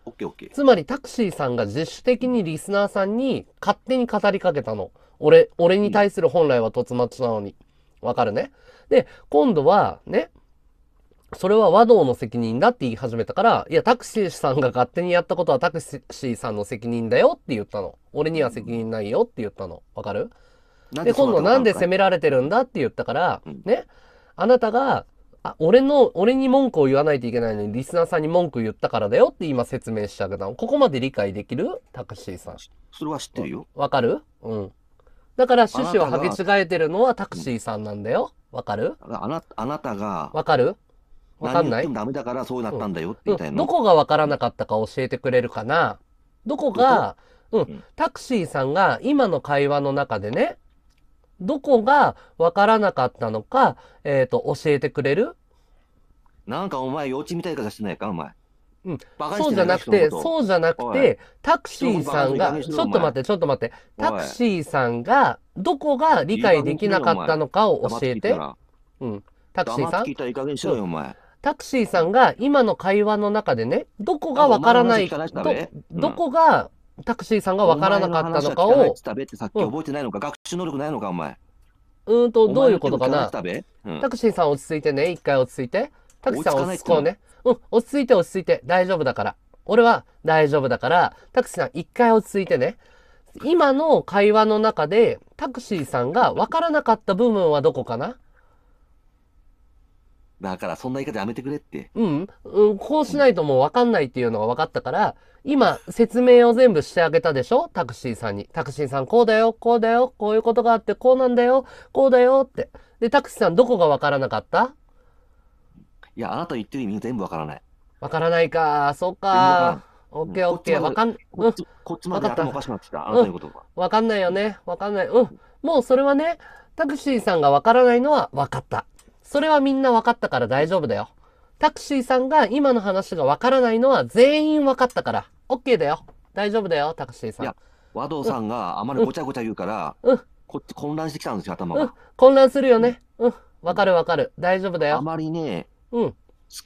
OK? オッケーつまりタクシーさんが自主的にリスナーさんに勝手に語りかけたの。俺、俺に対する本来は突末なのに。わかるねで、今度は、ね、それは和道の責任だって言い始めたから、いや、タクシーさんが勝手にやったことはタクシーさんの責任だよって言ったの。俺には責任ないよって言ったの。わかるで、今度なんで責められてるんだって言ったから、ね、あなたが、あ、俺の、俺に文句を言わないといけないのに、リスナーさんに文句言ったからだよって今説明したけど、ここまで理解できるタクシーさん。それは知ってるよ。わかるうん。だから趣旨を履き違えてるのはタクシーさんなんだよ。わかるあなたが。わかるわかんない何言ダメだからそうなったんだよって言いたいの。どこがわからなかったか教えてくれるかなどこが、うん、タクシーさんが今の会話の中でね、どこがわからなかったのか、えっ、ー、と、教えてくれるなんかお前幼稚みたいからしてないか、お前。うん、そうじゃなくて、そうじゃなくて、タクシーさんが、ちょっと待って、ちょっと待って、タクシーさんが、どこが理解できなかったのかを教えて。うん。タクシーさん。聞いたいい加減しろよ、お前。タクシーさんが今の会話の中でね、どこがわからない、ど、どこがタクシーさんがわからなかったのかを。食べってさっき覚えてないのか、学習能力ないのか、お前。うんと、どういうことかな。タクシーさん落ち着いてね、一回落ち着いて。タクシーさん落ち着こうね。うん、落ち着いて落ち着いて、大丈夫だから。俺は大丈夫だから、タクシーさん一回落ち着いてね。今の会話の中で、タクシーさんがわからなかった部分はどこかなだから、そんな言い方やめてくれって。うん、うん。こうしないともうわかんないっていうのが分かったから、今、説明を全部してあげたでしょタクシーさんに。タクシーさん、こうだよ、こうだよ、こういうことがあって、こうなんだよ、こうだよって。で、タクシーさん、どこが分からなかったいや、あなた言ってる意味全部わからない。わからないか、そっか。オッケーオッケー、わかん、こっち、こっちまでおかしくなってきた、あなたのことが。わかんないよね、わかんない。うん、もうそれはね、タクシーさんがわからないのは分かった。それはみんな分かったから大丈夫だよ。タクシーさんが今の話が分からないのは全員分かったから。OK だよ。大丈夫だよ、タクシーさん。いや、和道さんがあまりごちゃごちゃ言うから、うん、こっち混乱してきたんですよ、頭が。うん、混乱するよね。うん、分かる分かる。大丈夫だよ。あまりね、うん。突っ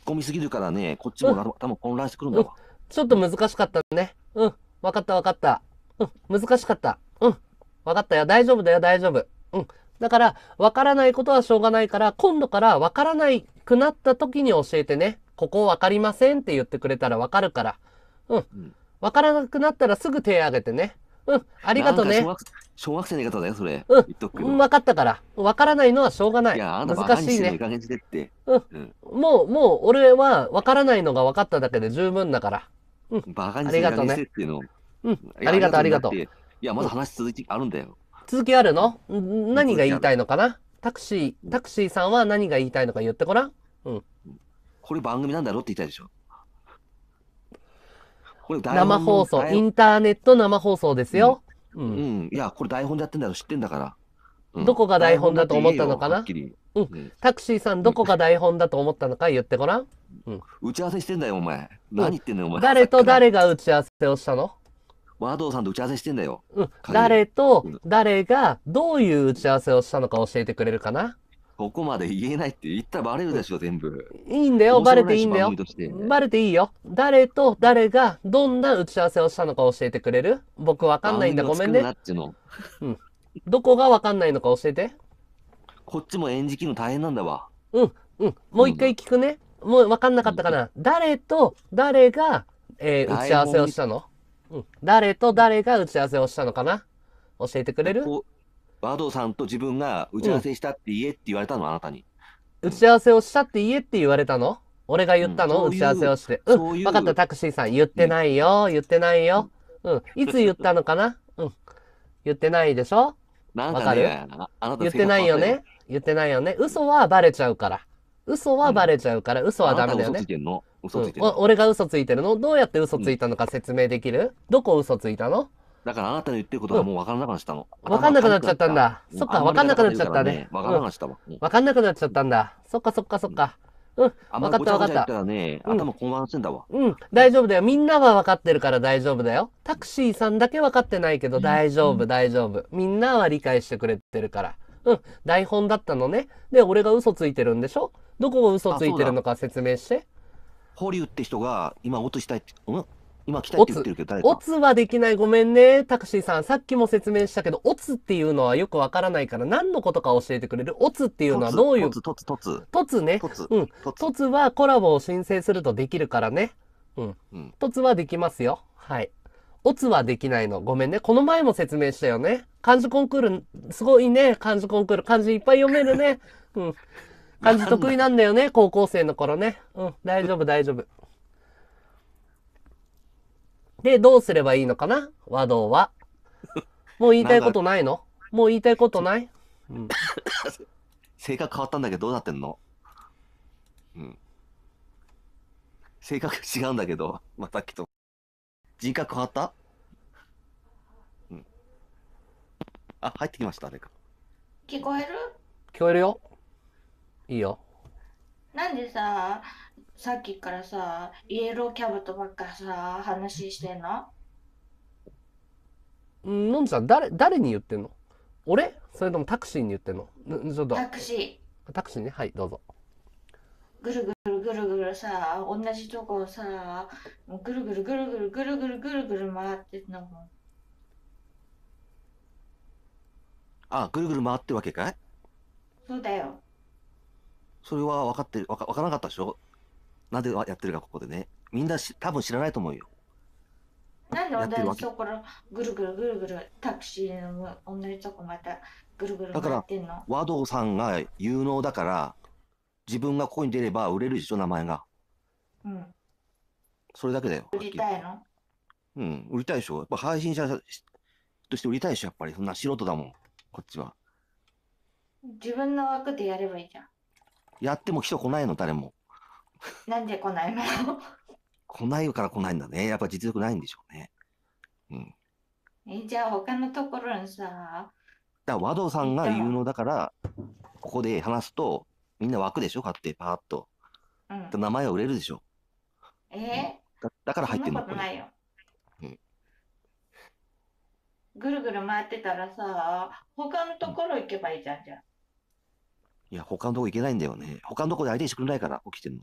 込みすぎるからね、こっちも頭混乱してくるんだわ。ちょっと難しかったね。うん、分かった分かった。うん、難しかった。うん、分かったよ。大丈夫だよ、大丈夫。うん、だから、わからないことはしょうがないから、今度からわからないくなった時に教えてね。ここわかりませんって言ってくれたらわかるから。うん。わからなくなったらすぐ手挙げてね。うん、ありがとうね。小学小学生の言い方だよ、それ。うん、うん、わかったから。わからないのはしょうがない。いや、あなた難しいね。うん。もう、もう、俺はわからないのが分かっただけで十分だから。うん。バカにして、ありがとね。うん。ありがとう、ありがとう。いや、まだ話続いてあるんだよ。続きあるの何が言いたいのかなタクシー、タクシーさんは何が言いたいのか言ってごらん。うん。これ番組なんだろって言いたいでしょ。これ生放送、インターネット生放送ですよ。うん。うんうん、いや、これ台本でやってんだろ、知ってんだから。うん、どこが台本だと思ったのかなうん。タクシーさん、どこが台本だと思ったのか言ってごらん。うん。打ち合わせしてんだよ、お前。何言ってんだよ、お前。誰と誰が打ち合わせをしたの和道さんと打ち合わせしてんだよ。うん。誰と、誰が、どういう打ち合わせをしたのか教えてくれるかなここまで言えないって言ったらバレるでしょ、全部。いいんだよ、バレていいんだよ。バレていいよ。誰と誰がどんな打ち合わせをしたのか教えてくれる僕わかんないんだ、ごめんね。なっちの。うん。どこがわかんないのか教えて。こっちも演じきの大変なんだわ。うん、うん。もう一回聞くね。もうわかんなかったかな。誰と誰が、えー、打ち合わせをしたのうん。誰と誰が打ち合わせをしたのかな教えてくれる和道さんと自分が打ち合わせしたって言えって言われたの、あなたに。打ち合わせをしたって言えって言われたの俺が言ったの、うん、打ち合わせをして。うん。分かった、タクシーさん。言ってないよ。言ってないよ。うん。いつ言ったのかなうん。言ってないでしょなんか、ね、かる言ってないよね。言ってないよね。嘘はバレちゃうから。嘘はバレちゃうから、嘘はダメだよね。俺が嘘ついてるのどうやって嘘ついたのか説明できる、どこ嘘ついたのだからあなたの言ってることがもう分からなくなったの。分かんなくなっちゃったんだ。そっか、分かんなくなっちゃったね。分かんなくなっちゃった分かんなくなっちゃったんだ。そっかそっかそっか。うん、分かった分か言っった。らね、頭混乱してんだわ。うん、大丈夫だよ。みんなは分かってるから大丈夫だよ。タクシーさんだけ分かってないけど大丈夫、大丈夫。みんなは理解してくれてるから。うん、台本だったのね。で、俺が嘘ついてるんでしょどこが嘘ついてるのか説明して。ホリって人が今オツしたいって、うん今来たいって言ってるけど誰かオツはできないごめんねタクシーさんさっきも説明したけどオツっていうのはよくわからないから何のことか教えてくれるオツっていうのはどういうトツトツトツねトツ,、うん、トツはコラボを申請するとできるからねうん、うん、トツはできますよはいオツはできないの。ごめんね。この前も説明したよね。漢字コンクール、すごいね。漢字コンクール。漢字いっぱい読めるね。うん。漢字得意なんだよね。高校生の頃ね。うん。大丈夫、大丈夫。で、どうすればいいのかな和道は。もう言いたいことないのもう言いたいことない、うん、性格変わったんだけど、どうなってんのうん。性格違うんだけど、まあ、さっきと。人格変わったうん。あ、入ってきました、誰か。聞こえる聞こえるよ。いいよ。なんでさ、さっきからさ、イエローキャブとばっかさ、話してんのんのんちゃん、誰、誰に言ってんの俺それともタクシーに言ってんのちょっと。タクシー。タクシーね。はい、どうぞ。ぐるぐるぐるぐるさ同じとこをさぐるぐるぐるぐるぐるぐるぐるぐる回ってんのもあぐるぐる回ってるわけかいそうだよそれは分かってる分か分からなかったでしょなんでやってるかここでねみんなし多分知らないと思うよなんで同じところぐるぐるぐるぐるタクシーの同じとこまたぐるぐる回ってんの和道さんが有能だから自分がここに出れば売れるでしょ、名前が。うん。それだけだよ。売りたいのうん、売りたいでしょ。やっぱ配信者として売りたいでしょ、やっぱり。そんな素人だもん、こっちは。自分の枠でやればいいじゃん。やっても人来ないの、誰も。なんで来ないの来ないから来ないんだね。やっぱ実力ないんでしょうね。うん。え、じゃあ他のところにさ、だか和道さんが有能だから、ここで話すと、みんな湧くでしょ買って、パーッと。うん、名前は売れるでしょ。えー、だだから入ってんのそんなことないよ。うん、ぐるぐる回ってたらさ、他のところ行けばいいじゃん、じゃいや、他のとこ行けないんだよね。他のとこで相手にしてくれないから、起きてるの。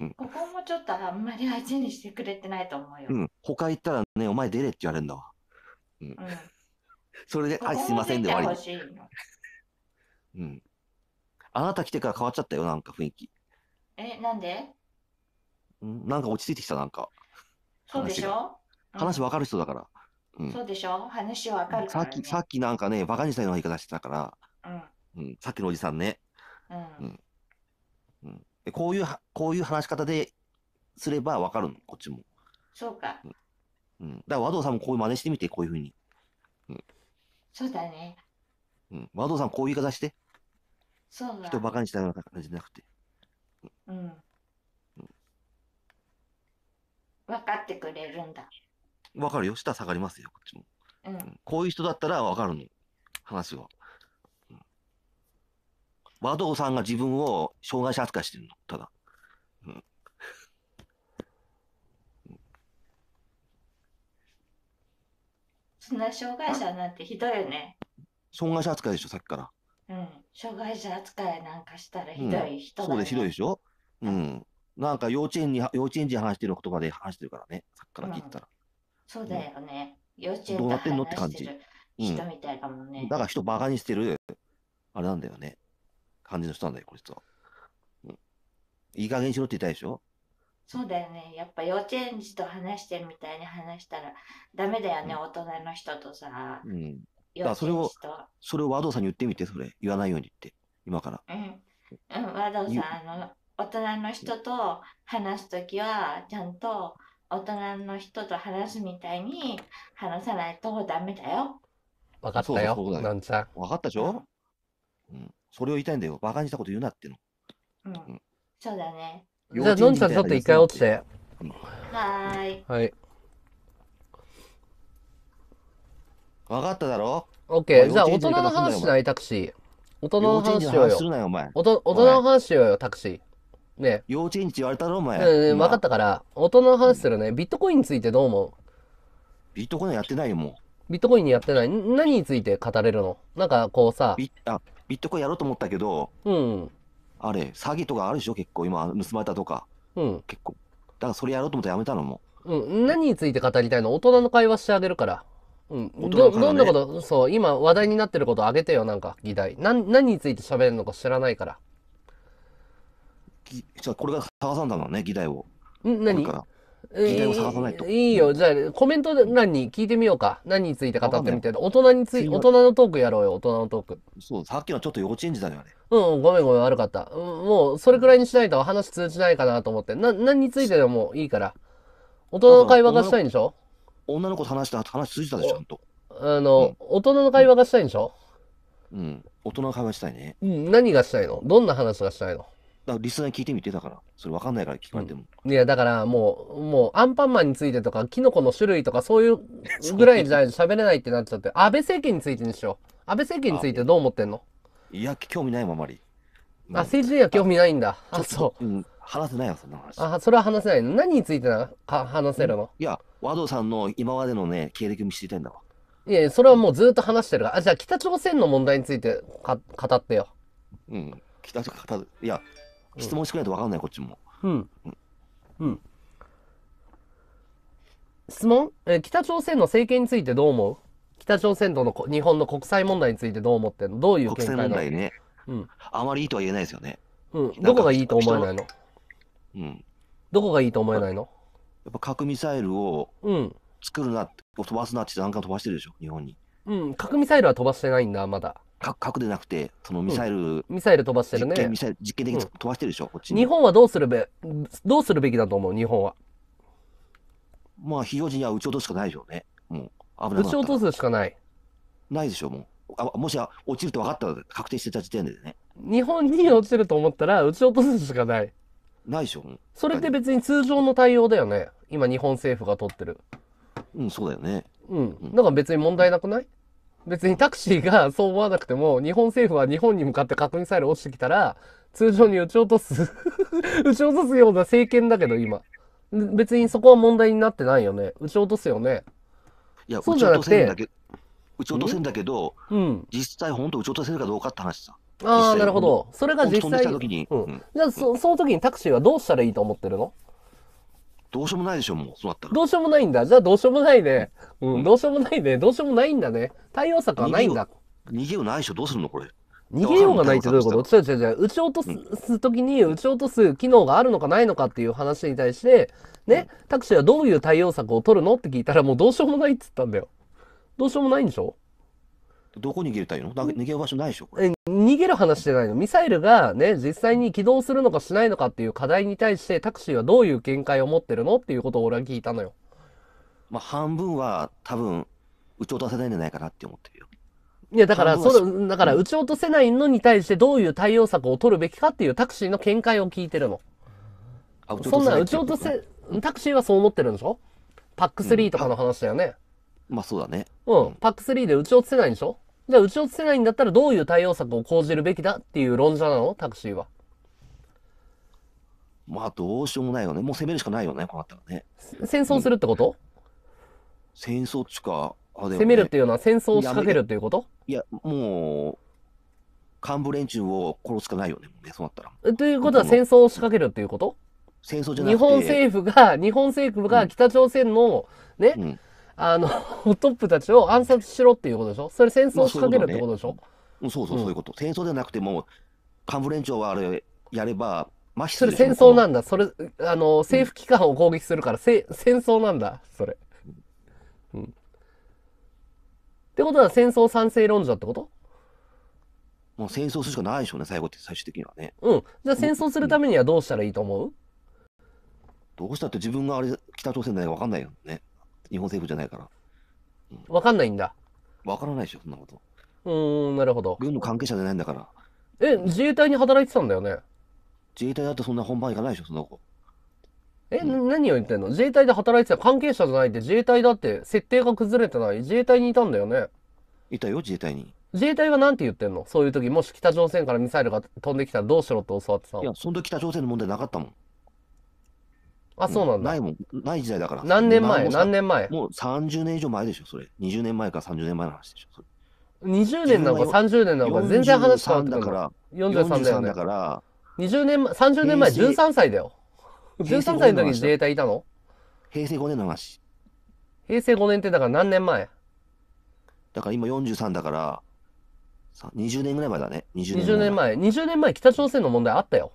うん、ここもちょっとあんまり相手にしてくれてないと思うよ。うん、他行ったらね、お前出れって言われるんだわ。うん。うん、それで、あ、すいませんで終わり。うん。あなた来てから変わっちゃったよ、なんか雰囲気。え、なんでんなんか落ち着いてきた、なんか。そうでしょ話わかる人だから。うん、そうでしょ話わかるから、ね、さっき、さっきなんかね、バカにしたような言い方してたから、うん、うん、さっきのおじさんね。うん。うん。うこういう、こういう話し方ですればわかるの、こっちも。そうか。うん。だから和藤さんもこういう真似してみて、こういうふうに。うん。そうだね。うん。和藤さんこういう言い方して。そうなん人をバカにしたような感じじゃなくて。うん。分かってくれるんだ。分かるよ。下下がりますよ、こっちも。うん。こういう人だったら分かるの。話は。うん和道さんが自分を障害者扱いしてるの。ただ。そんな障害者なんてひどいよね。障害者扱いでしょ、さっきから。うん、障害者扱いなんかしたらひどい人だ、うん、そうでひどいでしょ。うん。なんか幼稚園に、幼稚園児話してる言葉で話してるからね、さっきから聞いたら。うん、そうだよね。幼稚園どうなってんのって感じ。人みたいだもんね。だから人バカにしてる、あれなんだよね。感じの人なんだよ、こいつは。うん。いい加減にしろって言いたいでしょ。そうだよね。やっぱ幼稚園児と話してるみたいに話したらダメだよね、大人の人とさ。うん。だかそれを、それを和道さんに言ってみて、それ。言わないようにって。今から。うん。うん、和道さん、あの、大人の人と話すときは、ちゃんと大人の人と話すみたいに話さないとダメだよ。分かったよ、そうなんさ。分かったでしょ、うん、それを言いたいんだよ。馬鹿にしたこと言うなっての。うん。うん、そうだね。じゃあ、のんちゃんちょっと一回落ちて。はーい。はい。分かっただろオッケー。じゃあ、大人の話しないタクシー。大人の話しようよ。するなよ、お前。大人の話しようよ、タクシー。ね幼稚園児言われたろ、お前。ねえ分かったから、大人の話するね。ビットコインについてどう思うビットコインやってないよ、もう。ビットコインやってない。何について語れるのなんか、こうさ。ビッ、あ、ビットコインやろうと思ったけど、うん。あれ、詐欺とかあるでしょ、結構。今、盗まれたとか。うん。結構。だから、それやろうと思ってやめたのも。うん。何について語りたいの大人の会話してあげるから。うん、ね、どどんなことそう今話題になってることあげてよなんか議題な何について喋るのか知らないからじゃこれが探さんだのね議題をん何議題を探さないと、いいよじゃあコメントで何に聞いてみようか何について語ってみて大人につい大人のトークやろうよ大人のトークそうさっきのちょっと幼稚園児だよねうんごめんごめん悪かったもうそれくらいにしないと話通じないかなと思ってな何についてでもいいから大人の会話がしたいんでしょ女の子と話した話通じたでちゃんと。あの、大人の会話がしたいんでしょうん。大人の会話したいね。うん、何がしたいのどんな話がしたいのだリスナーに聞いてみて、だから。それわかんないから聞かれても。いや、だからもう、もう、アンパンマンについてとか、キノコの種類とか、そういうぐらいじゃないと喋れないってなっちゃって、安倍政権についてにしよう。安倍政権についてどう思ってんのいや、興味ないもんあまり。あ、政治には興味ないんだ。あ、そう。うん。話せないよ、そんな話。あ、それは話せないの。何についてか話せるのいや、和道さんの今までのね、経歴も知りたいんだわ。いやそれはもうずっと話してるから。あ、じゃあ北朝鮮の問題についてか語ってよ。うん。北朝鮮語いや、質問してくれないとわかんない、こっちも。うん。うん。うん、質問え北朝鮮の政権についてどう思う北朝鮮との日本の国際問題についてどう思ってんのどういう見解なの国際問題ね。うん。あまりいいとは言えないですよね。うん。どこがいいと思えないのうん。どこがいいと思えないの、まやっぱ核ミサイルを作るな、うん、飛ばすなって何回も飛ばしてるでしょ、日本に。うん、核ミサイルは飛ばしてないんだ、まだ。核核でなくて、そのミサイル、うん、ミサイル飛ばしてるね。実験的に飛ばしてるでしょ、うん、こっち日本はどうするべ、どうするべきだと思う、日本は。まあ、非常時には撃ち落とすしかないでしょうね。もう、危ない。撃ち落とすしかない。ないでしょう、もう。あもし落ちると分かったら確定してた時点でね。日本に落ちると思ったら、撃ち落とすしかない。ないでしょそれって別に通常の対応だよね今日本政府が取ってるうんそうだよねうんだから別に問題なくない別にタクシーが そう思わなくても日本政府は日本に向かって核ミサイル落ちてきたら通常に撃ち落とす 撃ち落とすような政権だけど今別にそこは問題になってないよね撃ち落とすよねいやそうじゃなくて撃ち落とせんだけど、うん、実際本当撃ち落とせるかどうかって話さああ、なるほど。それが実際。に。うん。じゃあ、そ、その時にタクシーはどうしたらいいと思ってるのどうしようもないでしょ、もう。そうだったら。どうしようもないんだ。じゃあ、どうしようもないね。うん、どうしようもないね。どうしようもないんだね。対応策はないんだ。逃げようないでしょ、どうするのこれ。逃げようがないってどういうこと違う違う違う。撃ち落とす時に撃ち落とす機能があるのかないのかっていう話に対して、ね、タクシーはどういう対応策を取るのって聞いたらもうどうしようもないっつったんだよ。どうしようもないんでしょどこ逃げたいの逃げる場所ないでしょこれ。逃げる話じゃないの。ミサイルがね、実際に起動するのかしないのかっていう課題に対して、タクシーはどういう見解を持ってるのっていうことを俺は聞いたのよ。まあ、半分は多分、撃ち落とせないんじゃないかなって思ってるよ。いや、だから、その、だから、撃ち落とせないのに対してどういう対応策を取るべきかっていうタクシーの見解を聞いてるの。あ、そんな、撃ち落とせ、タクシーはそう思ってるんでしょパック3とかの話だよね。うん、まあ、そうだね。うん。パック3で撃ち落とせないんでしょじゃあ、うちをせないんだったらどういう対応策を講じるべきだっていう論者なのタクシーは。まあ、どうしようもないよね。もう攻めるしかないよね、こうなったらね。戦争するってこと、うん、戦争っちか、あ、ね、攻めるっていうのは戦争を仕掛けるっていうこといや、もう、幹部連中を殺すしかないよね、ねそうなったら。ということは戦争を仕掛けるっていうこと戦争じゃなくて日本政府が、日本政府が北朝鮮の、ね、うんあの、トップたちを暗殺しろっていうことでしょそれ戦争を仕掛けるってことでしょ、まあ、そうそう、そういうこと。戦争じゃなくても、幹部連長はあれ、やれば、それ戦争なんだ。それ、あの、政府機関を攻撃するから、うん、戦争なんだ。それ。うん。ってことは戦争賛成論者ってこともう戦争するしかないでしょうね、最後って、最終的にはね。うん。じゃあ戦争するためにはどうしたらいいと思う、うん、どうしたって自分があれ、北朝鮮なのか分かんないよね。日本政府じゃないから。わ、うん、かんないんだ。わからないでしょ、そんなこと。うん、なるほど。軍の関係者じゃないんだから。え、自衛隊に働いてたんだよね。自衛隊だってそんな本番行かないでしょ、そんな子。え、うん、何を言ってんの自衛隊で働いてた関係者じゃないって自衛隊だって設定が崩れてない自衛隊にいたんだよね。いたよ、自衛隊に。自衛隊は何て言ってんのそういう時、もし北朝鮮からミサイルが飛んできたらどうしろって教わってさ。いや、その時北朝鮮の問題なかったもん。あ、そうなんだ。ないもん、ない時代だから。何年前何年前もう30年以上前でしょ、それ。20年前か30年前の話でしょ、それ。20年なのか30年なのか全然話変わってくる。だから43だから、20年前、30年前13歳だよ。13歳の時に自衛隊いたの平成5年の話。平成5年ってだから何年前だから今43だから、20年ぐらい前だね。20年前。20年前。20年前北朝鮮の問題あったよ。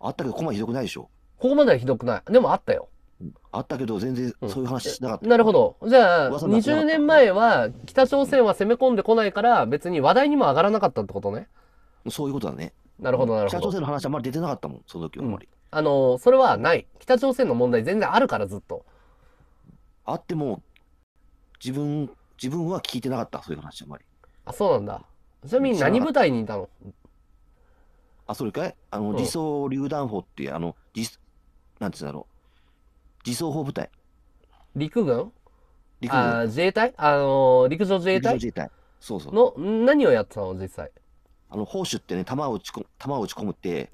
あったけど、こまひどくないでしょ。ここまではひどくない。でもあったよ。あったけど、全然そういう話しなかった、うん、なるほど。じゃあ、20年前は北朝鮮は攻め込んでこないから、別に話題にも上がらなかったってことね。そういうことだね。なるほど、なるほど。北朝鮮の話あんまり出てなかったもん、その時はあんまり。うん、あの、それはない。北朝鮮の問題全然あるから、ずっと。あっても、自分、自分は聞いてなかった、そういう話あんまり。あ、そうなんだ。ちなみに何部隊にいたのあ、それかいあの、うん、理想榴弾砲って、あの、なんつうだろう。自走砲部隊。陸軍陸軍あ自衛隊あのー陸上自衛陸上隊自衛隊。そうそう。の、何をやってたの実際。あの、砲手ってね、弾を打ち込む、弾を打ち込むって、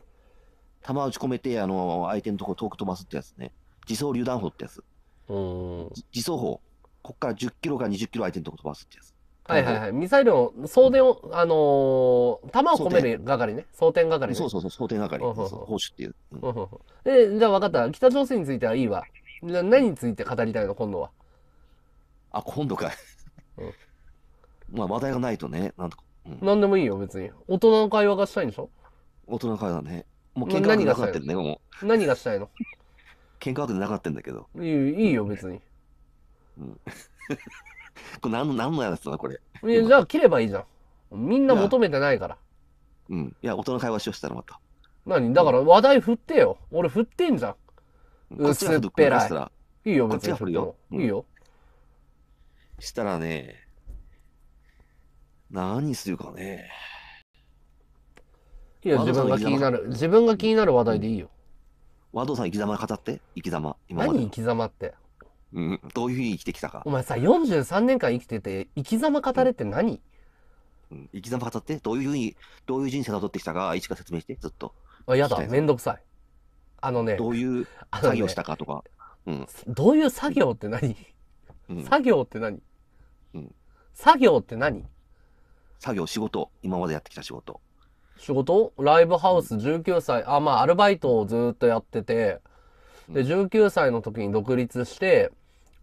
弾を打ち込めて、あの、相手のところ遠く飛ばすってやつね。自走榴弾砲ってやつ。うん。自走砲。こっから10キロか20キロ相手のところ飛ばすってやつ。はいはいはい。ミサイルを、送電を、あのー、弾を込める係ね。装填係ね。そうそうそう、装填係。ううそうっていう。うんで、じゃあ分かった。北朝鮮についてはいいわ。じゃ何について語りたいの、今度は。あ、今度かい。うんまあ話題がないとね、なんとか、うん何でもいいよ、別に。大人の会話がしたいんでしょ大人の会話ね。もう喧嘩なくなかってるね、もう。何がしたいの喧嘩なでなかってんだけど。いいいいよ、別に。うん これ何の、何のやつだこれ。いやじゃあ切ればいいじゃん。みんな求めてないから。うん。いや、大人の会話しようしたらまた。何だから話題振ってよ。俺振ってんじゃこっちっら、ん。いいよ、別に。こっちが振るようんいいよ。したらね、何するかね。いや、自分が気になる。自分が気になる話題でいいよ。和道さん生き様語って、生き様。今ま何生き様って。うん、どういうふうに生きてきたか。お前さ、43年間生きてて、生き様語れって何、うん、生き様語ってどういうふうに、どういう人生を取ってきたか、一から説明して、ずっと。あ、やだ、めんどくさい。あのね。どういう作業したかとか。ね、うん。どういう作業って何、うん、作業って何、うん、作業って何作業、仕事。今までやってきた仕事。仕事ライブハウス19歳。あ、まあ、アルバイトをずっとやってて、で、19歳の時に独立して、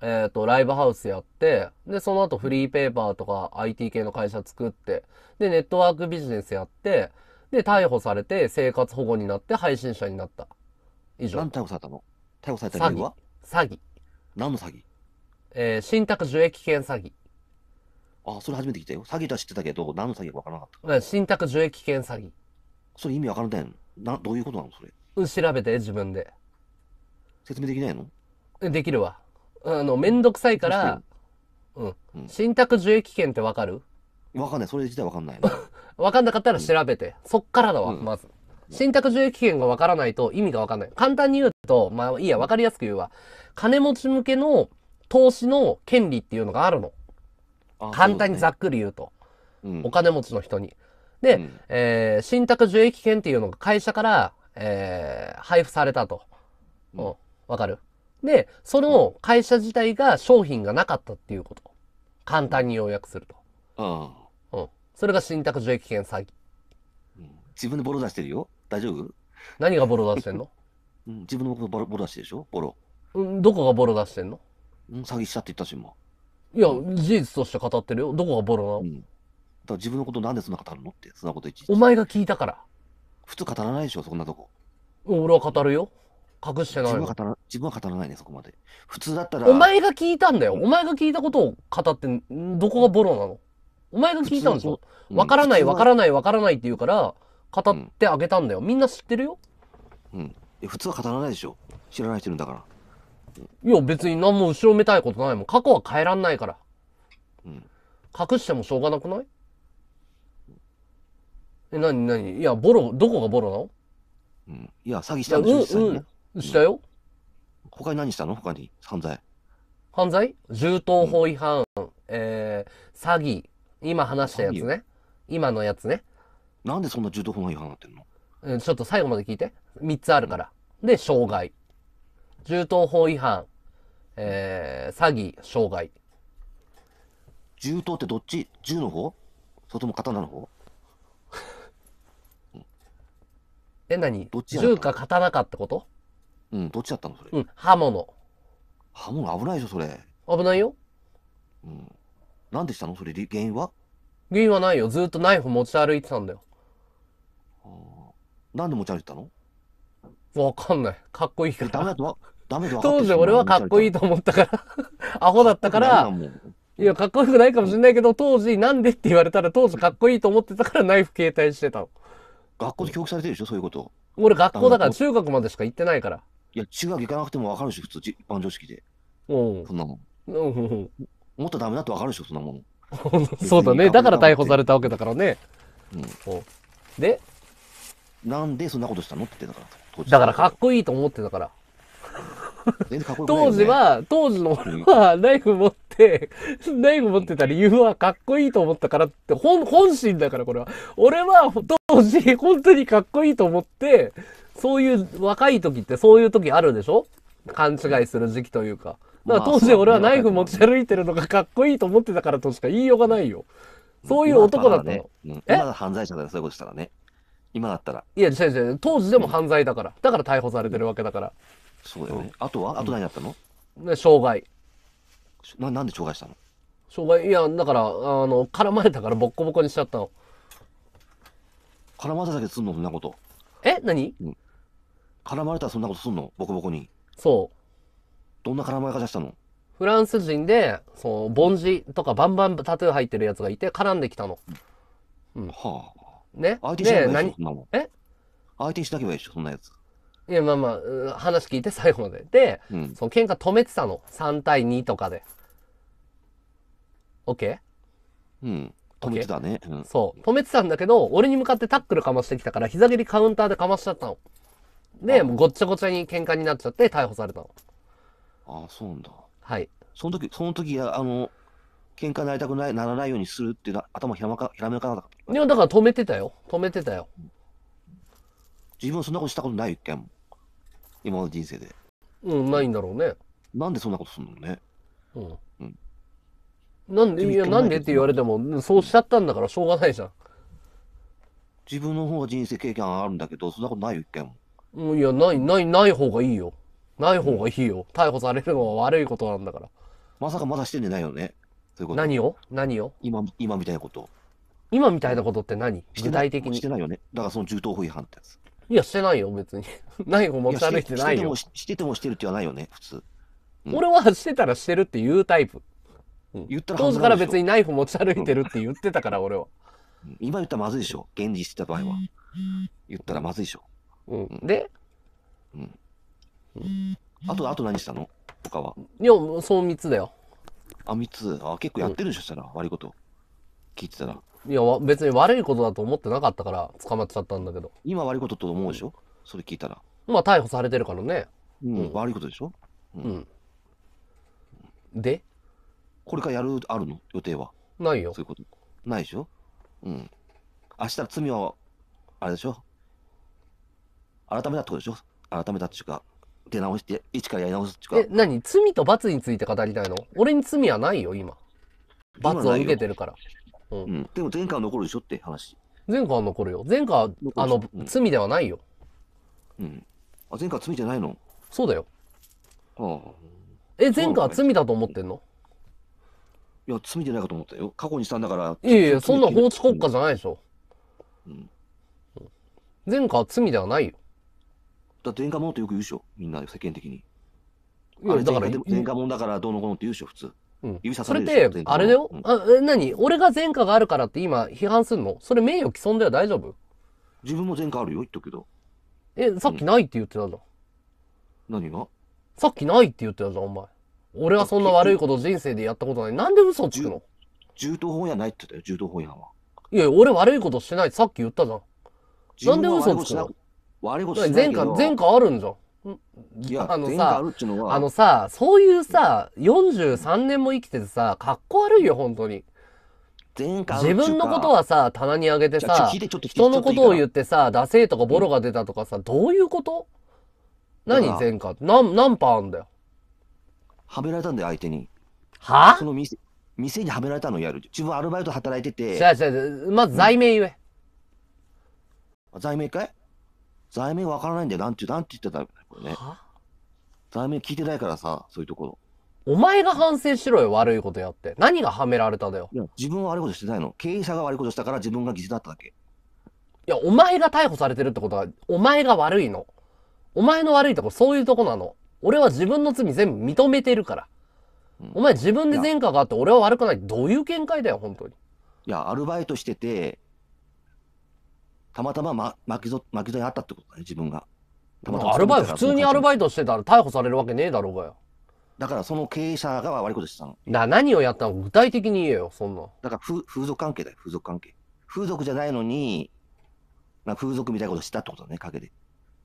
えっ、ー、と、ライブハウスやって、で、その後フリーペーパーとか IT 系の会社作って、で、ネットワークビジネスやって、で、逮捕されて生活保護になって配信者になった。以上。何逮捕されたの逮捕された理由は詐欺。詐欺何の詐欺えー、信託受益権詐欺。あ、それ初めて聞いたよ。詐欺とは知ってたけど、何の詐欺か分からなかった。信託受益権詐欺。それ意味分からないのな、どういうことなのそれ。調べて、自分で。説明できないのえ、できるわ。あの、めんどくさいから、うん。うん信託受益権ってわかるわかんない。それ自体わかんない わかんなかったら調べて。そっからだわ、うんまず。信託受益権がわからないと意味がわかんない。簡単に言うと、まあいいや、わかりやすく言うわ。金持ち向けの投資の権利っていうのがあるの。簡単にざっくり言うと。うんお金持ちの人に。で、うんえー信託受益権っていうのが会社から、えー配布されたと。うんわかるで、その会社自体が商品がなかったっていうこと。簡単に要約すると。ああ。うん。それが信託受益権詐欺。自分でボロ出してるよ。大丈夫何がボロ出してんの うん、自分のボロボロ出してるでしょボロ。うん、どこがボロ出してんのうん、詐欺したって言ったし、今。いや、事実として語ってるよ。どこがボロなの、うん、だから自分のことなんでそんな語るのって、そんなこといちて。お前が聞いたから。普通語らないでしょ、そんなとこ。俺は語るよ。隠してない自分は語ら自分は語らないねそこまで普通だったらお前が聞いたんだよ、うん、お前が聞いたことを語ってどこがボロなのお前が聞いたんでしょわ、うん、からないわからないわからないって言うから語ってあげたんだよ、うん、みんな知ってるようん普通は語らないでしょ知らない人るんだからいや別に何も後ろめたいことないもん過去は変えらんないから、うん、隠してもしょうがなくないえ、なになにいや、ボロ、どこがボロなのうん。いや、詐欺したんでしょ、ね、したよ。他に何したの他に犯罪。犯罪銃刀法違反、えー、詐欺。今話したやつね。今のやつね。なんでそんな銃刀法違反になってんのうんちょっと最後まで聞いて。3つあるから。で、傷害。銃刀法違反、えー、詐欺、傷害。銃刀ってどっち銃の方それとも刀の方 え、何っ銃か刀かってことうん。どっちだったのそれ。うん。刃物。刃物危ないでしょ、それ。危ないよ。うん。何でしたのそれ、原因は原因はないよ。ずっとナイフ持ち歩いてたんだよ。ああ。なんで持ち歩いてたのわかんない。かっこいいから。ダメだとダメだ当時俺はかっこいいと思ったから アホだったから、いや、かっこよくないかもしれないけど、当時なんでって言われたら、当時かっこいいと思ってたからナイフ携帯してたの。学校で教育されてるでしょ、そういうこと。俺学校だから中学までしか行ってないから。いや、中学行かなくても分かるでしょ、普通、一般常識で。うん。そんなもん。うん。もっとダメだって分かるでしょ、そんなもの。そうだね。だから逮捕されたわけだからね。うん。おで、なんでそんなことしたのってだから、当時だからかっこいいと思ってたから。か当時、は、当時の俺はナイフ持って、ナイフ持ってた理由はかっこいいと思ったからって、本、本心だからこれは。俺は当時本当にかっこいいと思って、そういう若い時ってそういう時あるでしょ勘違いする時期というか。だから当時俺はナイフ持ち歩いてるのがかっこいいと思ってたからとしか言いようがないよ。そういう男だったの。今だ、ね,、犯罪者だよ、そういうことしたらね。今だったら。いや、違う違う、当時でも犯罪だから。だから逮捕されてるわけだから。そうだよね。あとはあと何だったの、ね、傷害。な、なんで傷害したの障害、いや、だから、あの、絡まれたからボッコボコにしちゃったの。絡まれただけすんの、そんなこと。え何、うん、絡まれたらそんなことすんのボコボコに。そう。どんな絡まれ方したのフランス人で、そう、凡字とかバンバンタトゥー入ってるやつがいて、絡んできたの。うん。はあ。ね。相手しなきゃいいでしょ、え相手しなきゃいいでしょ、そんなやつ。いや、まあまあ、話聞いて最後まで。で、うん、その喧嘩止めてたの。3対2とかで。OK? うん。止めてたね、うん。そう。止めてたんだけど、俺に向かってタックルかましてきたから、膝蹴りカウンターでかましちゃったの。で、もうごっちゃごちゃに喧嘩になっちゃって逮捕されたの。ああ、そうなんだ。はい。その時、その時、あの、喧嘩になりたくない、ならないようにするっていうは、頭ひらめか、ひらめかなかった。いや、だから止めてたよ。止めてたよ。自分そんなことしたことないっけも。今の人生で。うん、ないんだろうね。なんでそんなことすんのね。うん。なんで、いや、なんでって言われても、そうしちゃったんだからしょうがないじゃん。自分の方が人生経験あるんだけど、そんなことないよ、一回も。ういや、ない、ない、ない方がいいよ。ない方がいいよ。逮捕されるのは悪いことなんだから。まさかまだしてんじゃないよね。そういうこと。何を何を今、今みたいなこと。今みたいなことって何具体的に。してないよね。だからその銃刀法違反ってやつ。いや、してないよ、別に。ナイフ持ち歩いてないよ。してても、しててもしてるって言わないよね、普通。うん、俺はしてたらしてるって言うタイプ。言ったら当時から別にナイフ持ち歩いてるって言ってたから、俺は。今言ったらまずいでしょ。現実してた場合は。言ったらまずいでしょ。うん。で、うん、うん。あと、あと何したの他は。いや、そう3つだよ。あ、3つ。あ、結構やってるでしょ、うん、したら。悪いこと。聞いてたら。いや、別に悪いことだと思ってなかったから、捕まっちゃったんだけど。今悪いことと思うでしょそれ聞いたら。まあ、逮捕されてるからね。うん、悪いことでしょうん。でこれからやる、あるの予定は。ないよ。そういうこと。ないでしょうん。明日罪は、あれでしょ改めたってことでしょ改めたっていうか、出直して、一からやり直すっていうえ、か。何罪と罰について語りたいの俺に罪はないよ、今。罰を受けてるから。うん。でも前科は残るでしょって話。前科は残るよ。前科は、あのう、ん罪ではないよ。うん。あ、前科は罪じゃないのそうだよ。ああ。え、前科は罪だと思ってんのいや、罪じゃないかと思ったよ。過去にしたんだから。いやいや、そんな法治国家じゃないでしょ。うん。前科は罪ではないよ。だって、前科者ってよく言うでしょ。みんな世間的に。あれだから、前科前科者だからどうのこうのって言うでしょ、普通。うん指ささそれるっでしょて前、科者あれだようん。あ、え、何俺が前科があるからって今批判するのそれ名誉毀損では大丈夫自分も前科あるよ、言っとくけど。え、さっきないって言ってたじゃん。何がさっきないって言ってたじゃん、お前。俺はそんな悪いこと人生でやったことない。なんで嘘をつくの銃刀法違反ないって言ったよ、銃刀法違反は。いや、俺悪いことしてない。さっき言ったじゃん。なんで嘘つくの悪いことしてない前科、前科あるんじゃん。いや、あのさ、あのさ、そういうさ、43年も生きててさ、かっこ悪いよ、本当に。前科自分のことはさ、棚に上げてさ、人のことを言ってさ、ダセーとかボロが出たとかさ、どういうこと何前科なん、何パーあんだよ。はめられたんだよ、相手に。はその店、店にはめられたのやる。自分アルバイト働いてて。違う違う、まず罪名言え。うん、罪名かい罪名わからないんだよ。なんて、なんて言ってたんだこれね。罪名聞いてないからさ、そういうところ。お前が反省しろよ、悪いことやって。何がはめられただよ。いや、自分は悪いことしてないの。経営者が悪いことしたから自分が犠牲だっただけ。いや、お前が逮捕されてるってことは、お前が悪いの。お前の悪いとこ、そういうとこなの。俺は自分の罪全部認めてるから。お前自分で前科があって俺は悪くない。どういう見解だよ、本当に。いや、アルバイトしてて、たまたま、ま、巻き添えあったってことだね、自分が。たまたまアルバイト、普通にアルバイトしてたら逮捕されるわけねえだろうがよ。だからその経営者が悪いことしてたの。な、何をやったの具体的に言えよ、そんな。だから風風俗関係だよ、風俗関係。風俗じゃないのに、な風俗みたいなことしたってことだね、陰で。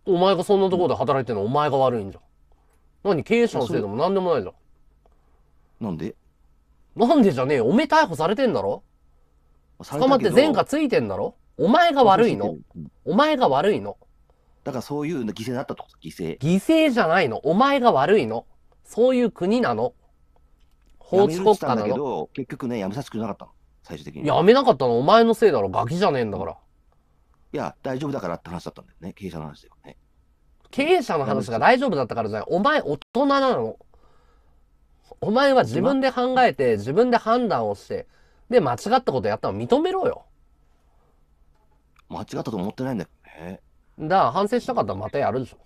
お前がそんなところで働いてるの、お前が悪いんじゃん。何経営者のせいでも何でもないじゃん。なんでなんでじゃねえよ。おめえ逮捕されてんだろ捕まって前科ついてんだろお前が悪いの。お前が悪いの。だからそういう犠牲だったってこと犠牲。犠牲じゃないの。お前が悪いの。そういう国なの。法治国家なの。だけど、結局ね、やめさせてくれなかったの。最終的に。やめなかったのお前のせいだろ。ガキじゃねえんだから。いや、大丈夫だからって話だったんだよね。経営者の話だよね。経営者の話が大丈夫だったからじゃない。お前大人なの。お前は自分で考えて、自分で判断をして、で、間違ったことやったの認めろよ。間違ったと思ってないんだよね。だから反省したかったらまたやるでしょ。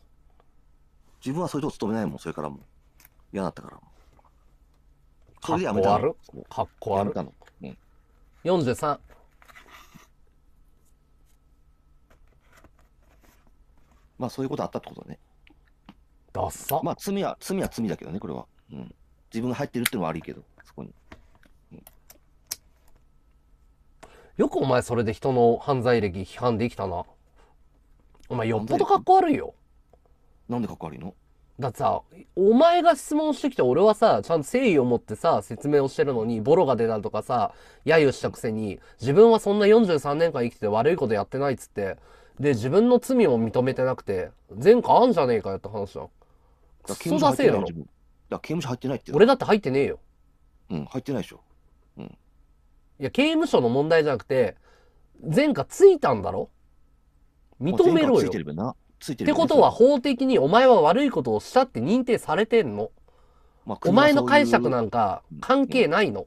自分はそういうとこ勤めないもん、それからも。嫌だったからそれでやめたの。かっこ悪。かっこ悪。うん、43。まあそういうことあったってことね。ダッサまあ罪は、罪は罪だけどね、これは。うん。自分が入ってるってのは悪いけど、そこに。よくお前それで人の犯罪歴批判できたな。お前よっぽどかっこ悪いよ。なんでかっこ悪いのだってさ、お前が質問してきて俺はさ、ちゃんと誠意を持ってさ、説明をしてるのに、ボロが出たとかさ、揶揄したくせに、自分はそんな43年間生きてて悪いことやってないっつって、で、自分の罪を認めてなくて、前科あんじゃねえかよって話だ。クソだせえだろ。刑務所入ってないって。俺だって入ってねえよ。うん、入ってないでしょ。うん。いや、刑務所の問題じゃなくて、前科ついたんだろ認めろよ。ついてな。ついてる、ね、ってことは法的にお前は悪いことをしたって認定されてんの。まあ、お前の解釈なんか関係ないの。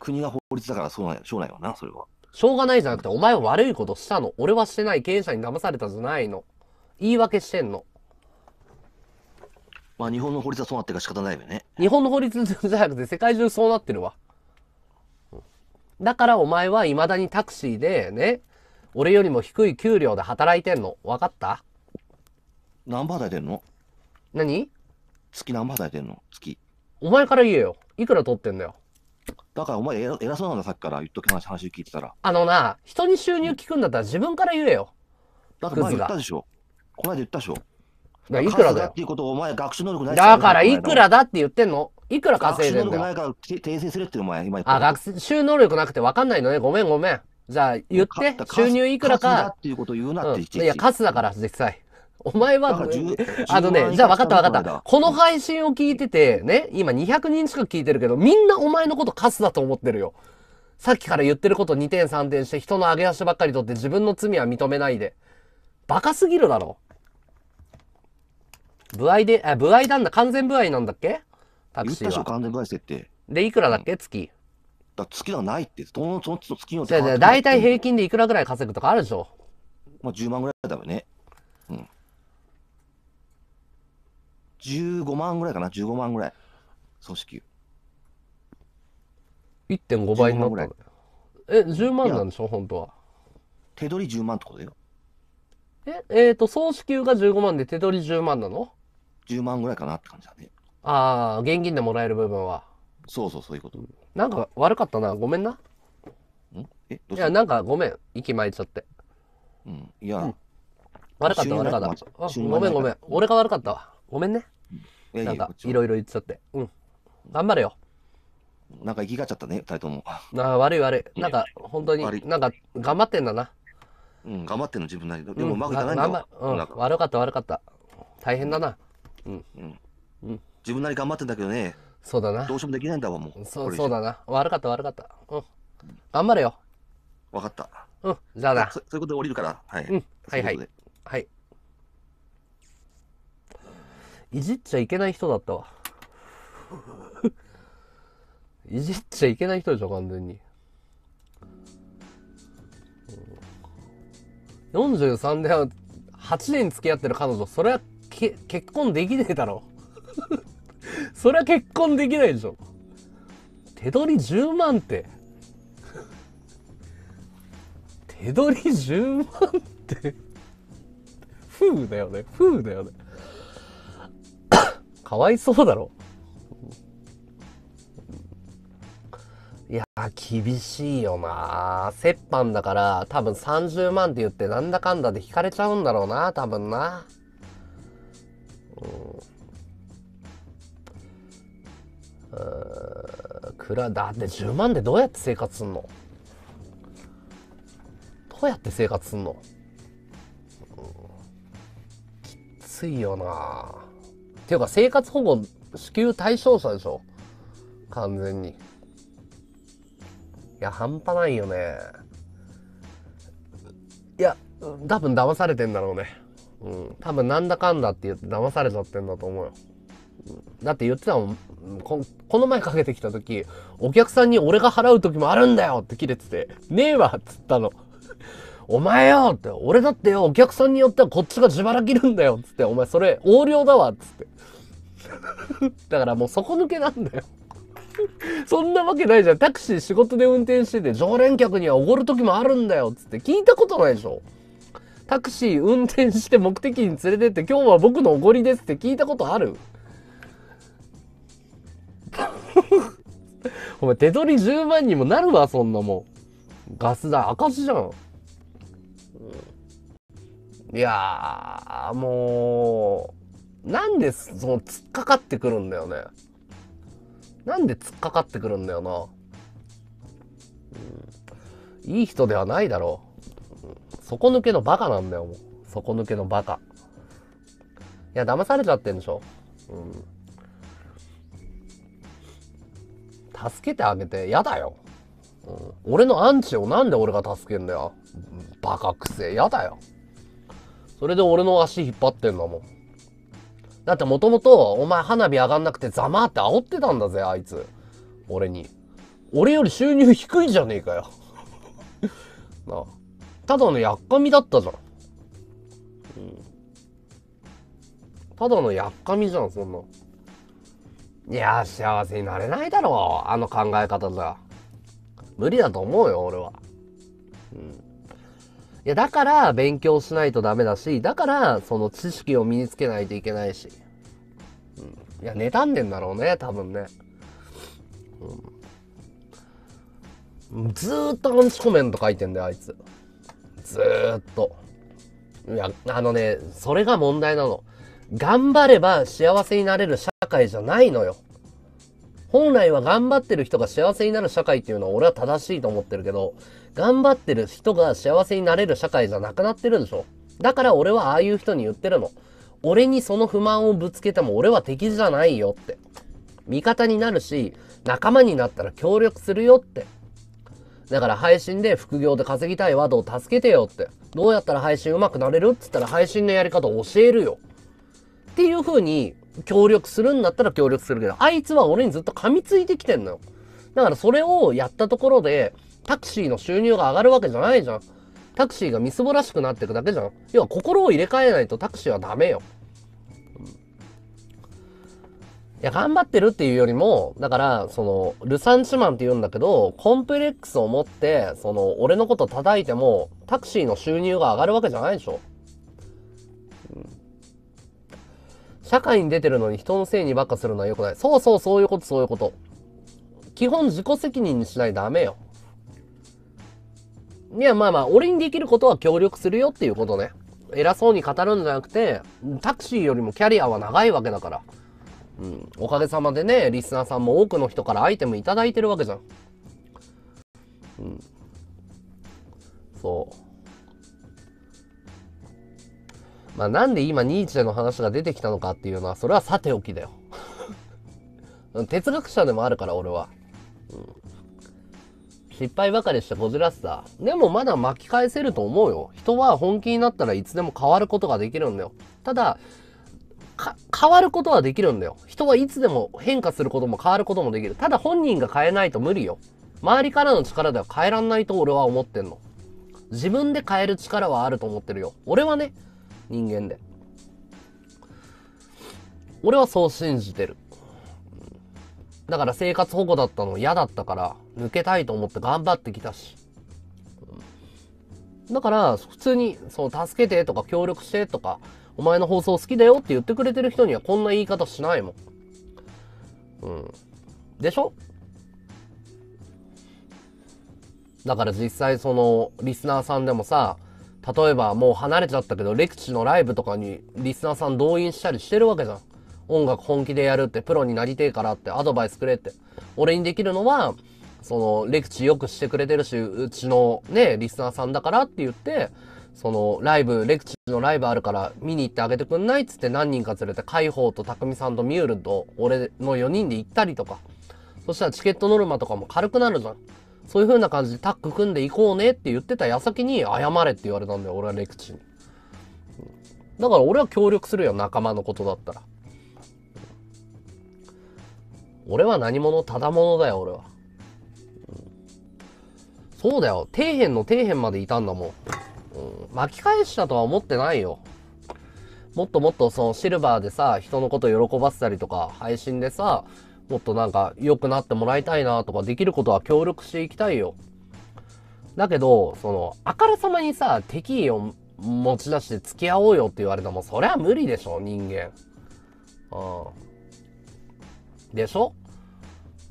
国が法律だからそうなんやしょうないわな、それは。しょうがないじゃなくて、お前は悪いことしたの。俺はしてない。経営者に騙されたじゃないの。言い訳してんの。まあ、日本の法律はそうなってるから仕方ないよね。日本の法律じゃなくて、世界中そうなってるわ。だからお前は未だにタクシーでね、俺よりも低い給料で働いてんの。分かった何パー出てんの何月何パー出てんの月。お前から言えよ。いくら取ってんだよ。だからお前偉そうなんださっきから言っとけ話話聞いてたら。あのな、人に収入聞くんだったら自分から言えよ。だって前言ったでしょ。この間言ったでしょ。だいくらだっていうことお前学習能力ないだからいくらだって言ってんのいくら稼いでんの学習能力ないから訂正するってお前今あ、学習能力なくて分かんないのね。ごめんごめん。じゃあ言って、収入いくらか。っていうこと言うなって、うん、いや、カスだから、実際。お前は、あのね、じゃあ分かった分かった。この配信を聞いてて、ね、今200人近く聞いてるけど、みんなお前のことカスだと思ってるよ。さっきから言ってること2点3点して人の上げ足ばっかり取って自分の罪は認めないで。バカすぎるだろ。部合で、あ、部合なんだ。完全部合なんだっけタクシーは。言った完全部合設定。で、いくらだっけ、月。だ月がないって、そのその月の月の。大体平均でいくらぐらい稼ぐとかあるでしょ。まあ、10万ぐらいだよね。15万ぐらいかな、15万ぐらい。組織。1.5倍になったえ、10万なんでしょ本当は。手取り10万ってことだよ。え、えっ、ー、と、総支給が15万で手取り10万なの ?10 万ぐらいかなって感じだね。ああ、現金でもらえる部分は。そうそう、そういうこと。なんか悪かったな。ごめんな。んえ、どういや、なんかごめん。息巻いちゃって。うん。いや、悪かった、悪かった。ごめん、ごめん。俺が悪かったわ。ごめんね。いなんかいろいろ言っちゃってうん頑張れよなんか生きがっちゃったね、二人とも。ああ悪い悪いなんか本当になんか頑張ってんだなうん、頑張ってんの、自分なりでもうまくいかないんだよ。うんなうん悪かった悪かった大変だなううん。ん。自分なり頑張ってんだけどね、そうだなどうしようもできないんだわ、もう。そうそうだ。な悪かった悪かったうん頑張れよわかった。うんじゃあなそういうことで降りるから。はい。うんはいはいはいいじっちゃいけない人だったわ。いじっちゃいけない人でしょ、完全に。43で8年付き合ってる彼女、それはけ結婚できねえだろ。そりゃ結婚できないでしょ。手取り10万って。手取り10万って。夫 婦だよね。夫婦だよね。かわいそうだろ。いや厳しいよな折半だから、多分30万って言ってなんだかんだで引かれちゃうんだろうな多分な。うん。くら、だって10万でどうやって生活すんのどうやって生活すんの、うん、きついよなていうか生活保護支給対象者でしょ完全に。いや、半端ないよね。いや、多分騙されてんだろうね。うん。多分なんだかんだって言って騙されちゃってんだと思うよ。だって言ってたもん。この前かけてきた時、お客さんに俺が払う時もあるんだよって切れてて、ねえわっつったの。お前よって、俺だってよ、お客さんによってはこっちが自腹切るんだよっつって、お前それ横領だわっつって。だからもう底抜けなんだよ。そんなわけないじゃん。タクシー仕事で運転してて、常連客にはおごる時もあるんだよ。つって聞いたことないでしょ。タクシー運転して目的に連れてって、今日は僕のおごりですって聞いたことある お前、手取り10万にもなるわ、そんなもん。ガス代証じゃん。いやー、もう、なんで、その、突っかかってくるんだよね。なんで突っかかってくるんだよな。うん、いい人ではないだろう、うん。底抜けのバカなんだよ、もう。底抜けのバカ。いや、騙されちゃってんでしょ。うん。助けてあげて、やだよ。うん、俺のアンチをなんで俺が助けんだよ。バカくせえ、やだよ。それで俺の足引っ張ってんだもん。だってもともと、お前花火上がんなくてざまって煽ってたんだぜ、あいつ。俺に。俺より収入低いじゃねえかよ なあ。ただのやっかみだったじゃん。うん。ただのやっかみじゃん、そんな。いや幸せになれないだろう、あの考え方じゃ。無理だと思うよ、俺は。うん。いや、だから勉強しないとダメだし、だから、その知識を身につけないといけないし。うん、いや、妬んでんだろうね、多分ね。うん、ずーっとアンチコメント書いてんだよ、あいつ。ずーっと。いや、あのね、それが問題なの。頑張れば幸せになれる社会じゃないのよ。本来は頑張ってる人が幸せになる社会っていうのは俺は正しいと思ってるけど、頑張ってる人が幸せになれる社会じゃなくなってるでしょ。だから俺はああいう人に言ってるの。俺にその不満をぶつけても俺は敵じゃないよって。味方になるし、仲間になったら協力するよって。だから配信で副業で稼ぎたいワードを助けてよって。どうやったら配信上手くなれるって言ったら配信のやり方を教えるよ。っていう風に協力するんだったら協力するけど、あいつは俺にずっと噛みついてきてんのよ。だからそれをやったところで、タクシーの収入が上がるわけじゃないじゃん。タクシーがみすぼらしくなってくだけじゃん。要は心を入れ替えないとタクシーはダメよ。いや、頑張ってるっていうよりも、だから、その、ルサンチマンって言うんだけど、コンプレックスを持って、その、俺のこと叩いても、タクシーの収入が上がるわけじゃないでしょ。社会に出てるのに人のせいにばっかするのは良くない。そうそう、そういうこと、そういうこと。基本自己責任にしないとダメよ。いや、まあまあ、俺にできることは協力するよっていうことね。偉そうに語るんじゃなくて、タクシーよりもキャリアは長いわけだから。うん。おかげさまでね、リスナーさんも多くの人からアイテムいただいてるわけじゃん。うん。そう。まあなんで今ニーチェの話が出てきたのかっていうのは、それはさておきだよ。哲学者でもあるから、俺は。うん。失敗ばかりしてこじらせた。でもまだ巻き返せると思うよ。人は本気になったらいつでも変わることができるんだよ。ただ、変わることはできるんだよ。人はいつでも変化することも変わることもできる。ただ本人が変えないと無理よ。周りからの力では変えらんないと俺は思ってんの。自分で変える力はあると思ってるよ。俺はね、人間で。俺はそう信じてる。だから生活保護だったの嫌だったから、抜けたいと思って頑張ってきたし。だから、普通に、そう、助けてとか協力してとか、お前の放送好きだよって言ってくれてる人にはこんな言い方しないもん。うん。でしょだから実際その、リスナーさんでもさ、例えばもう離れちゃったけど、レクチのライブとかにリスナーさん動員したりしてるわけじゃん。音楽本気でやるって、プロになりてえからって、アドバイスくれって。俺にできるのは、その、レクチよくしてくれてるし、うちのね、リスナーさんだからって言って、その、ライブ、レクチのライブあるから見に行ってあげてくんないっつって何人か連れて、海宝と匠さんとミュールと俺の4人で行ったりとか。そしたらチケットノルマとかも軽くなるじゃん。そういう風な感じでタック組んでいこうねって言ってた矢先に謝れって言われたんだよ、俺はレクチに。だから俺は協力するよ、仲間のことだったら。俺は何者ただ者だよ、俺は。そうだよ。底辺の底辺までいたんだもん。うん、巻き返したとは思ってないよ。もっともっとそのシルバーでさ、人のこと喜ばせたりとか、配信でさ、もっとなんか良くなってもらいたいなとか、できることは協力していきたいよ。だけど、その、あからさまにさ、敵意を持ち出して付き合おうよって言われたもん、そりゃ無理でしょ、人間。うん。でしょ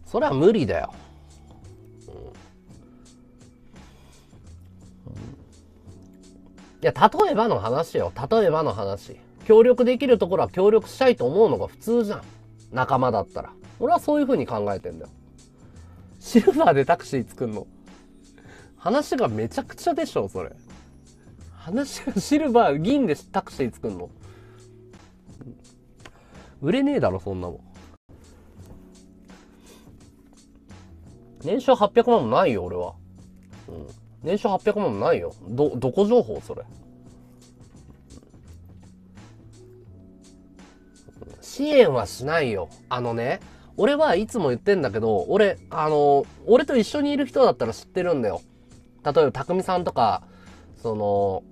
そりゃ無理だよ。いや、例えばの話よ。例えばの話。協力できるところは協力したいと思うのが普通じゃん。仲間だったら。俺はそういう風に考えてんだよ。シルバーでタクシー作んの。話がめちゃくちゃでしょ、それ。話がシルバー、銀でタクシー作んの。売れねえだろ、そんなもん。年商800万もないよ、俺は。うん。年収800万もないよ。ど、どこ情報それ。支援はしないよ。あのね、俺はいつも言ってんだけど、俺、あの、俺と一緒にいる人だったら知ってるんだよ。例えば、たくみさんとか、その、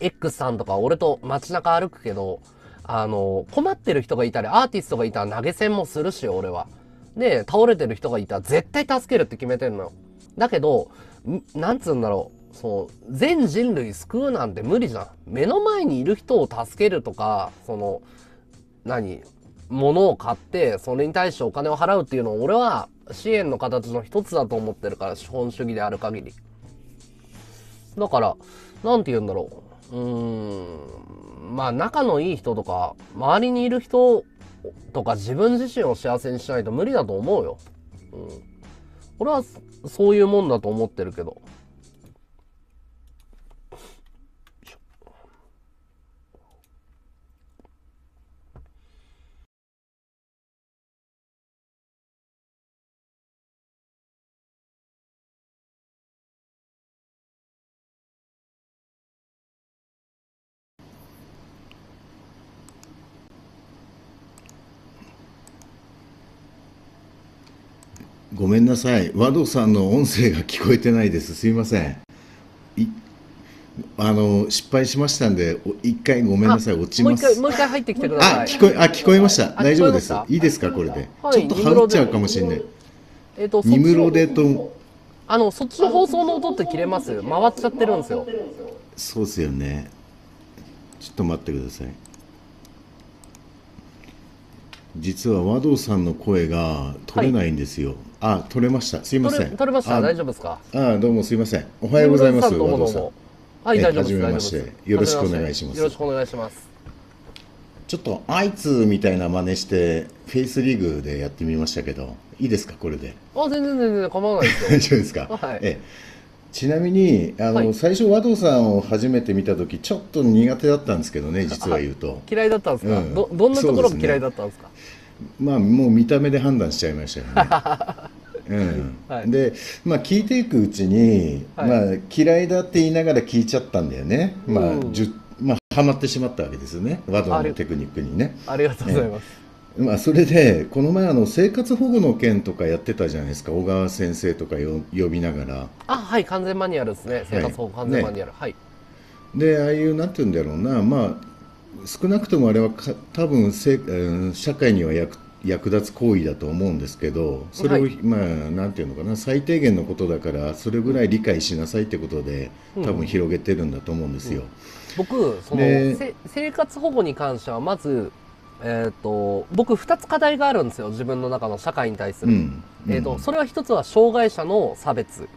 X さんとか、俺と街中歩くけど、あの、困ってる人がいたり、アーティストがいたら投げ銭もするし、俺は。で、倒れてる人がいたら絶対助けるって決めてんのよ。だけど、なんつうんだろう、そう、全人類救うなんて無理じゃん。目の前にいる人を助けるとか、その、何、物を買って、それに対してお金を払うっていうのを俺は支援の形の一つだと思ってるから、資本主義である限り。だから、なんて言うんだろう。うーん、まあ仲のいい人とか、周りにいる人とか自分自身を幸せにしないと無理だと思うよ。うん。俺はそういうもんだと思ってるけど。ごめんなさい、和道さんの音声が聞こえてないです、すみません。あの失敗しましたんで、一回ごめんなさい、落ちます。もう一回入ってきてください。あ、聞こえ、あ、聞こえました。大丈夫です。いいですか、これで。はい、ちょっとはぐっちゃうかもしれない。えっ、ー、と、ニムロでと。あの、そっちの放送の音って切れます。回っちゃってるんですよ。そうですよね。ちょっと待ってください。実は和道さんの声が取れないんですよ。はいあ、取れました。すいません。取れました。大丈夫ですか。あ、どうもすいません。おはようございます。どうもどうも。はい、大丈夫です。めまして。よろしくお願いします。よろしくお願いします。ちょっとあいつみたいな真似してフェイスリーグでやってみましたけど、いいですかこれで。あ、全然全然構わないです 大丈夫ですか。はい。えちなみにあの、はい、最初和藤さんを初めて見た時ちょっと苦手だったんですけどね実は言うと嫌いだったんですか、うん、どどんなところが嫌いだったんですかまあもう見た目で判断しちゃいましたよね。うんはい、で、まあ、聞いていくうちに、はい、まあ、嫌いだって言いながら聞いちゃったんだよね、まあじまあ、はまってしまったわけですよね和道のテクニックにねありがとうございます、ね、まあ、それでこの前あの生活保護の件とかやってたじゃないですか小川先生とかよ呼びながらあはい完全マニュアルですね生活保護完全マニュアル、はい、ね、はい、でああいうなんて言うんだろうなまあ少なくともあれは多分せ、社会には役役立つ行為だと思うんですけどそれを、はい、まあんていうのかな最低限のことだからそれぐらい理解しなさいってことで、多分広げてるんだと思うんですよ。うんうん、僕その生活保護に関してはまず、えーと、僕2つ課題があるんですよ自分の中の社会に対する。えーと、それは1つは障害者の差別、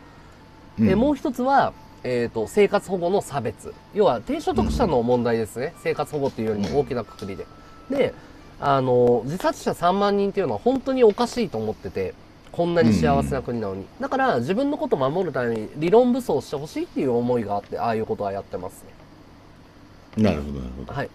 えもう1つはえーと、生活保護の差別要は低所得者の問題ですね、うん、生活保護っていうよりも大きなくくりで。であの自殺者3万人っていうのは本当におかしいと思っててこんなに幸せな国なのに、だから自分のことを守るために理論武装してほしいっていう思いがあってああいうことはやってますね。なるほどなるほど。はい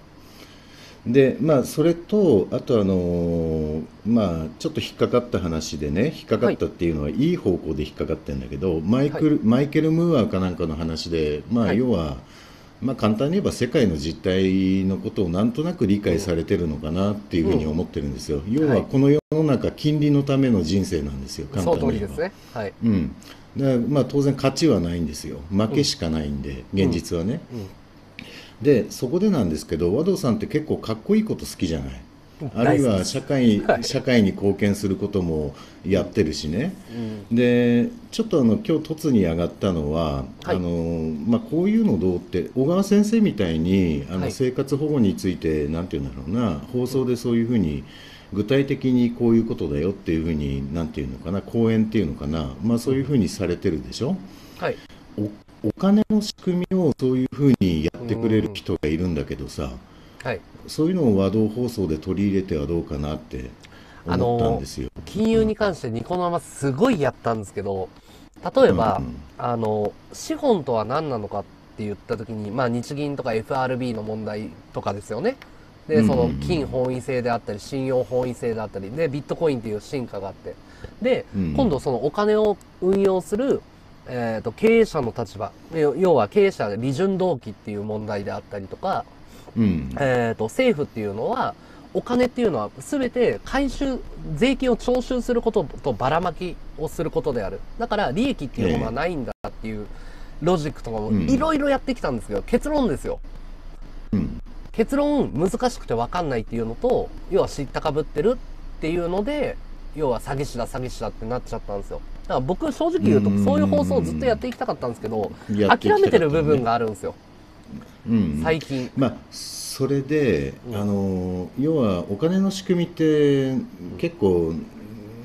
でまあ、それと、あとあの、まあ、ちょっと引っかかった話でね、引っかかったっていうのは、い、い方向で引っかかってるんだけど、マイクル、マイケル・ムーアかなんかの話で、まあ、要は、はいまあ、簡単に言えば世界の実態のことをなんとなく理解されてるのかなっていうふうに思ってるんですよ。うん、要はこの世の中、金利のための人生なんですよ、簡単に言えば。はい、うん、まあ当然、勝ちはないんですよ、負けしかないんで、うん、現実はね。うんでそこでなんですけど和道さんって結構かっこいいこと好きじゃないあるいは社会 社会に貢献することもやってるしね、うん、でちょっとあの今日凸に上がったのは、はい、あのまあ、こういうのどうって小川先生みたいにあの生活保護について何、はい、て言うんだろうな放送でそういうふうに具体的にこういうことだよっていうふうに何て言うのかな講演っていうのかな、まあ、そういうふうにされてるでしょ。はいおお金の仕組みをそういうふうにやってくれる人がいるんだけどさ、はい、そういうのを和道放送で取り入れてはどうかなって思ったんですよ。金融に関してニコますごいやったんですけど、例えば、うんうん、あの資本とは何なのかって言った時に、まあ、日銀とか FRB の問題とかですよね。でその金本位制であったり信用本位制であったりでビットコインっていう進化があってで、今度そのお金を運用するえーと、経営者の立場要は経営者利潤動機っていう問題であったりとか、うん、えーと、と政府っていうのはお金っていうのは全て回収税金を徴収することとばらまきをすることであるだから利益っていうものはないんだっていうロジックとかもいろいろやってきたんですけど、うん、結論ですよ、うん、結論難しくて分かんないっていうのと要は知ったかぶってるっていうので要は詐欺師だ詐欺師だってなっちゃったんですよだから僕正直言うとそういう放送をずっとやっていきたかったんですけど、諦めてる部分があるんですよ、うん、最近。まあそれで、うん、あの要はお金の仕組みって結構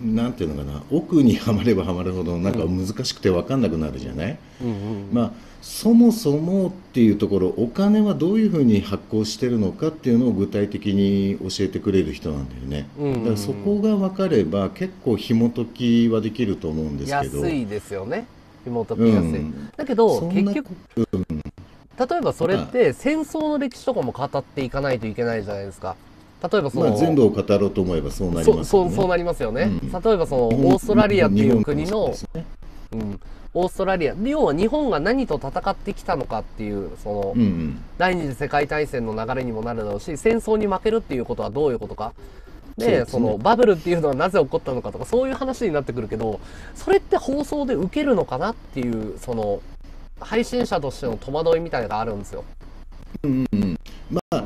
なんていうのかな奥にはまればはまるほどなんか難しくて分かんなくなるじゃない、うんうんうん、まあそもそもっていうところお金はどういうふうに発行してるのかっていうのを具体的に教えてくれる人なんだよね、うんうん、だからそこが分かれば結構紐解きはできると思うんですけど安いですよね紐解きやすい、うん、だけど結局、うん、例えばそれって戦争の歴史とかも語っていかないといけないじゃないですか例えばその、まあ、全土を語ろうと思えばそうなりますよねそうそうなりますよね、うん、例えばそのオーストラリアっていう国の、ね、うんオーストラリア要は日本が何と戦ってきたのかっていうその、うんうん、第二次世界大戦の流れにもなるだろうし戦争に負けるっていうことはどういうことかでそのバブルっていうのはなぜ起こったのかとかそういう話になってくるけどそれって放送で受けるのかなっていうその配信者としての戸惑いみたいなのがあるんですよ。うんうんまあ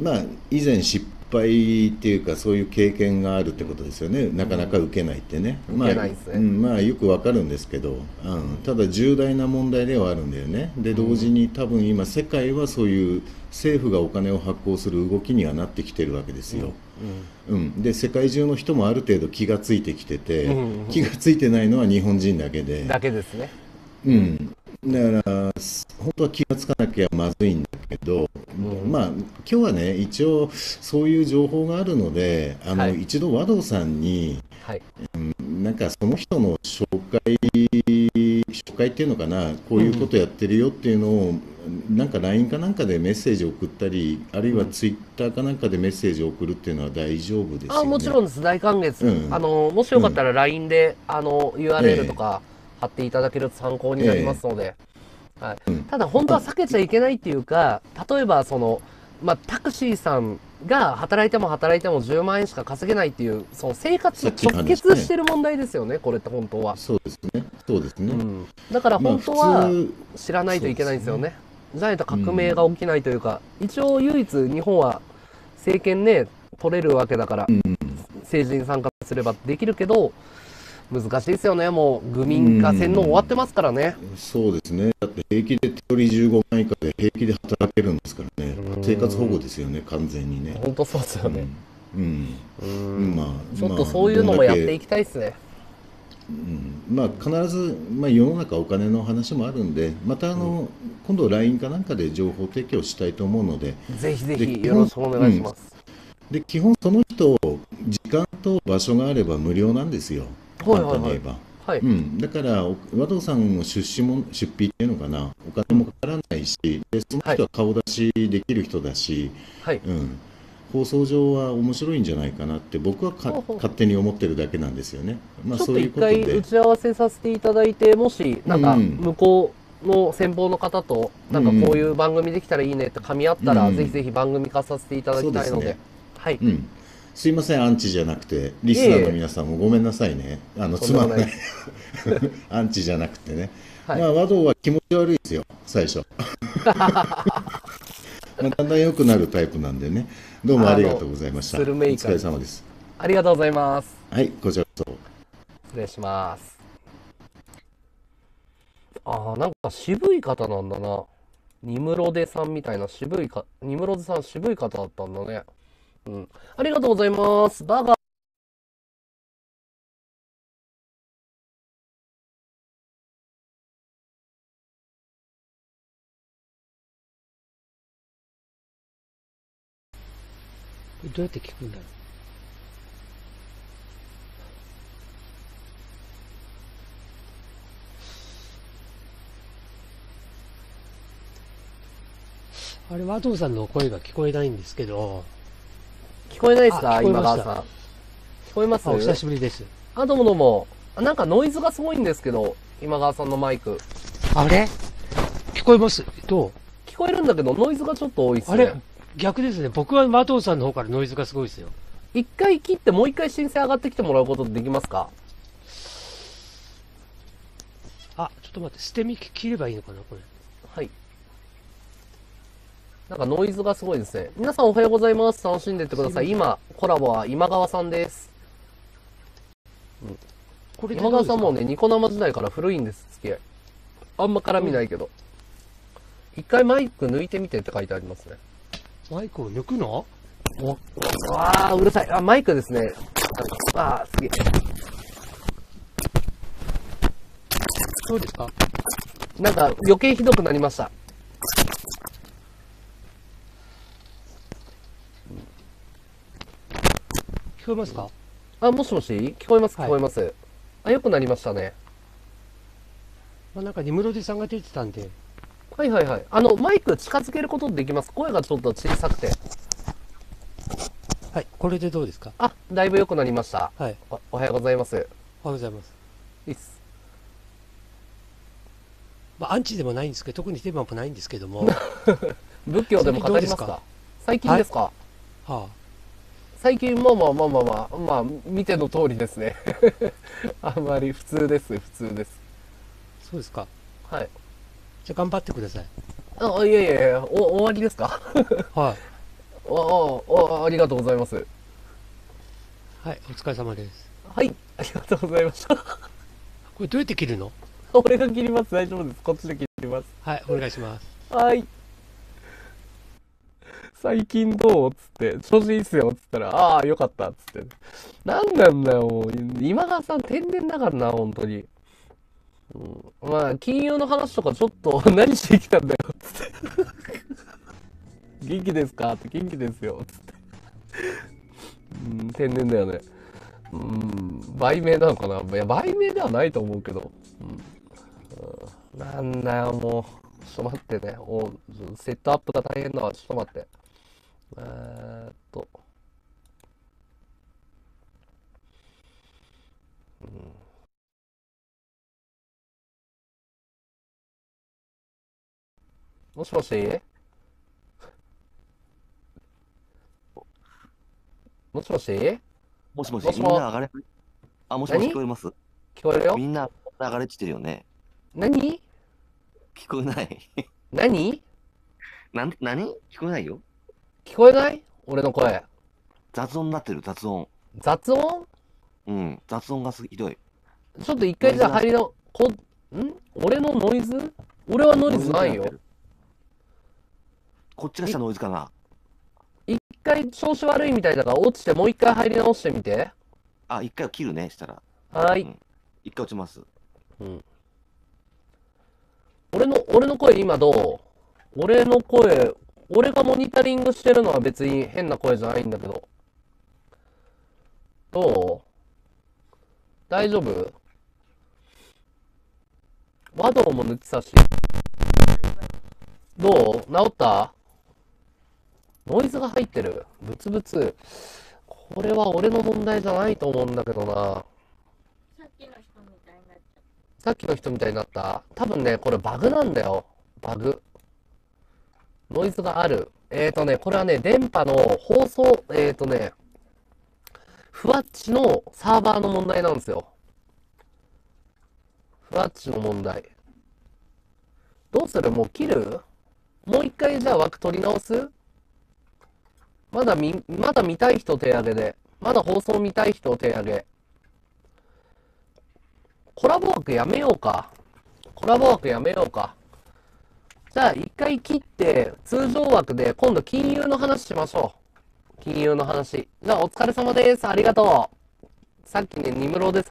まあ以前失敗っていうかそういう経験があるってことですよね、なかなか受けないってね、うん、まあ、ねうん、まあよくわかるんですけど、うん、ただ重大な問題ではあるんだよねで同時に多分今世界はそういう政府がお金を発行する動きにはなってきてるわけですよ、うんで世界中の人もある程度気が付いてきてて、気が付いてないのは日本人だけでだけですねうんだから本当は気が付かなきゃまずいんだけど、もうまあ今日はね一応そういう情報があるのであの、はい一度和道さんに、はいうん、なんかその人の紹介紹介っていうのかなこういうことやってるよっていうのを、なんか LINE かなんかでメッセージ送ったりあるいは Twitter かなんかでメッセージ送るっていうのは大丈夫ですよね。あもちろんです大歓迎です、うんあのもしよかったら LINE で、あの URL とか、貼っていただけると参考になりますので、えー、はい、ただ本当は避けちゃいけないっていうか例えばその、まあ、タクシーさんが働いても働いても10万円しか稼げないっていうその生活直結してる問題ですよね、ね、これって本当はそうですねそうですね、うん、だから本当は知らないといけないんですよねまあ、じゃないと革命が起きないというか、うん、一応唯一日本は政権ね取れるわけだから、うん、政治に参加すればできるけど難しいですよね、もう、愚民化、洗の終わってますからね。そうですね、だって平気で手取り15万以下で平気で働けるんですからね、生活保護ですよね、完全にね。本当そうですよね。うん、まあ、ちょっとそういうのもやっていきたいですね。うん、まあ必ず、まあ、世の中お金の話もあるんでまたあの、うん、今度 LINE かなんかで情報提供したいと思うのでぜひぜひよろしくお願いします、うん、で基本その人時間と場所があれば無料なんですよ簡単に言えば。はい、うん、だから和藤さんの出資も出費っていうのかなお金もかからないしでその人は顔出しできる人だし、はい、うん、放送上は面白いんじゃないかなって僕は勝手に思ってるだけなんですよね。まあ、そういうこ打ち合わせさせていただいてもしなんか向こうの先方の方となんかこういう番組できたらいいねって噛み合ったら、うんうん、ぜひぜひ番組化させていただきたいので。でね、はい、うんすいませんアンチじゃなくてリスナーの皆さんもごめんなさいねあのつまんない アンチじゃなくてね、はい、まあ和道は気持ち悪いですよ最初 まあ、だんだん良くなるタイプなんでねどうもありがとうございましたお疲れ様ですありがとうございますはいこちらこそ失礼しますああなんか渋い方なんだなニムロデさんみたいな渋いかニムロデさん渋い方だったんだねうん。ありがとうございます。バーガー。どうやって聞くんだろうあれ、和藤さんの声が聞こえないんですけど、聞こえないですか今川さん。聞こえますお久しぶりです。あ、どうもどうも。なんかノイズがすごいんですけど、今川さんのマイク。あれ聞こえますどう聞こえるんだけど、ノイズがちょっと多いですね。あれ逆ですね。僕は麻藤さんの方からノイズがすごいですよ。一回切ってもう一回申請上がってきてもらうことできますかあ、ちょっと待って、捨て身切ればいいのかなこれ。なんかノイズがすごいですね。皆さんおはようございます。楽しんでってください。今、コラボは今川さんです。うん、これ今川さんもね、ニコ生時代から古いんです、付き合い。あんま絡みないけど。一回マイク抜いてみてって書いてありますね。マイクを抜くのおわー、うるさい。あ、マイクですね。ああ、すげえ。どうですかなんか余計ひどくなりました。聞こえますかあ、もしもし聞こえます、は聞こえます。あ、よくなりましたね。まあ、なんか、ニムロディさんが出てたんで、はいはいはい。あの、マイク近づけることできます。声がちょっと小さくて。はい、これでどうですかあ、だいぶ良くなりました。はい、お、おはようございます。おはようございます。いいっす。まあ、アンチでもないんですけど、特にテーマもないんですけども、仏教でも語りますか最近ですか、あ、最近、まあまあまあまあまあ、まあ、見ての通りですね。あんまり普通です、普通です。そうですか。はい。じゃあ頑張ってください。あ、いやいやいや、お、終わりですかはい。ああ、ありがとうございます。はい、お疲れ様です。はい、ありがとうございました。これどうやって切るの俺が切ります。大丈夫です。こっちで切ります。はい、お願いします。はい。最近どうつって、調子いいっすよつったら、ああ、よかったつって。なんなんだよ、今川さん天然だからな、本当に。うん、まあ、金融の話とかちょっと、何してきたんだよつ って。元気ですかって元気ですよつって。うん、天然だよね。うん、売名なのかないや、売名ではないと思うけど。うん、うん、なんだよ、もう。ちょっと待ってね。おセットアップが大変だわ。ちょっと待って。えー、っと、うん。もしもしもしもしもしもし、みんながれ、あ、もしもし聞こえます聞こえるよみんな流れててるよね。何聞こえない。何なん、何聞こえないよ。聞こえない俺の声。雑音になってる、雑音。雑音うん、雑音がすひどい。ちょっと一回じゃあ入りの、こ、ん俺のノイズ俺はノイズないよこっちがしたノイズかな。一回調子悪いみたいだから落ちてもう一回入り直してみて。あ、一回切るね、したら。はーい。うん一回落ちます。うん俺の、俺の声今どう俺の声、俺がモニタリングしてるのは別に変な声じゃないんだけど。どう大丈夫和道も抜き差し。どう治ったノイズが入ってる。ブツブツ。これは俺の問題じゃないと思うんだけどな。さっきの人みたいになっちゃった。さっきの人みたいになった多分ね、これバグなんだよ。バグ。ノイズがある。えっ、ー、とね、これはね、電波の放送、えっ、ー、とね、ふわっちのサーバーの問題なんですよ。ふわっちの問題。どうするもう切るもう一回じゃあ枠取り直すまだ見、まだ見たい人手挙げで。まだ放送見たい人手挙げ。コラボ枠やめようか。コラボ枠やめようか。じゃあ一回切って、通常枠で今度金融の話しましょう。金融の話。じゃあお疲れ様です。ありがとう。さっきね、ニムロです。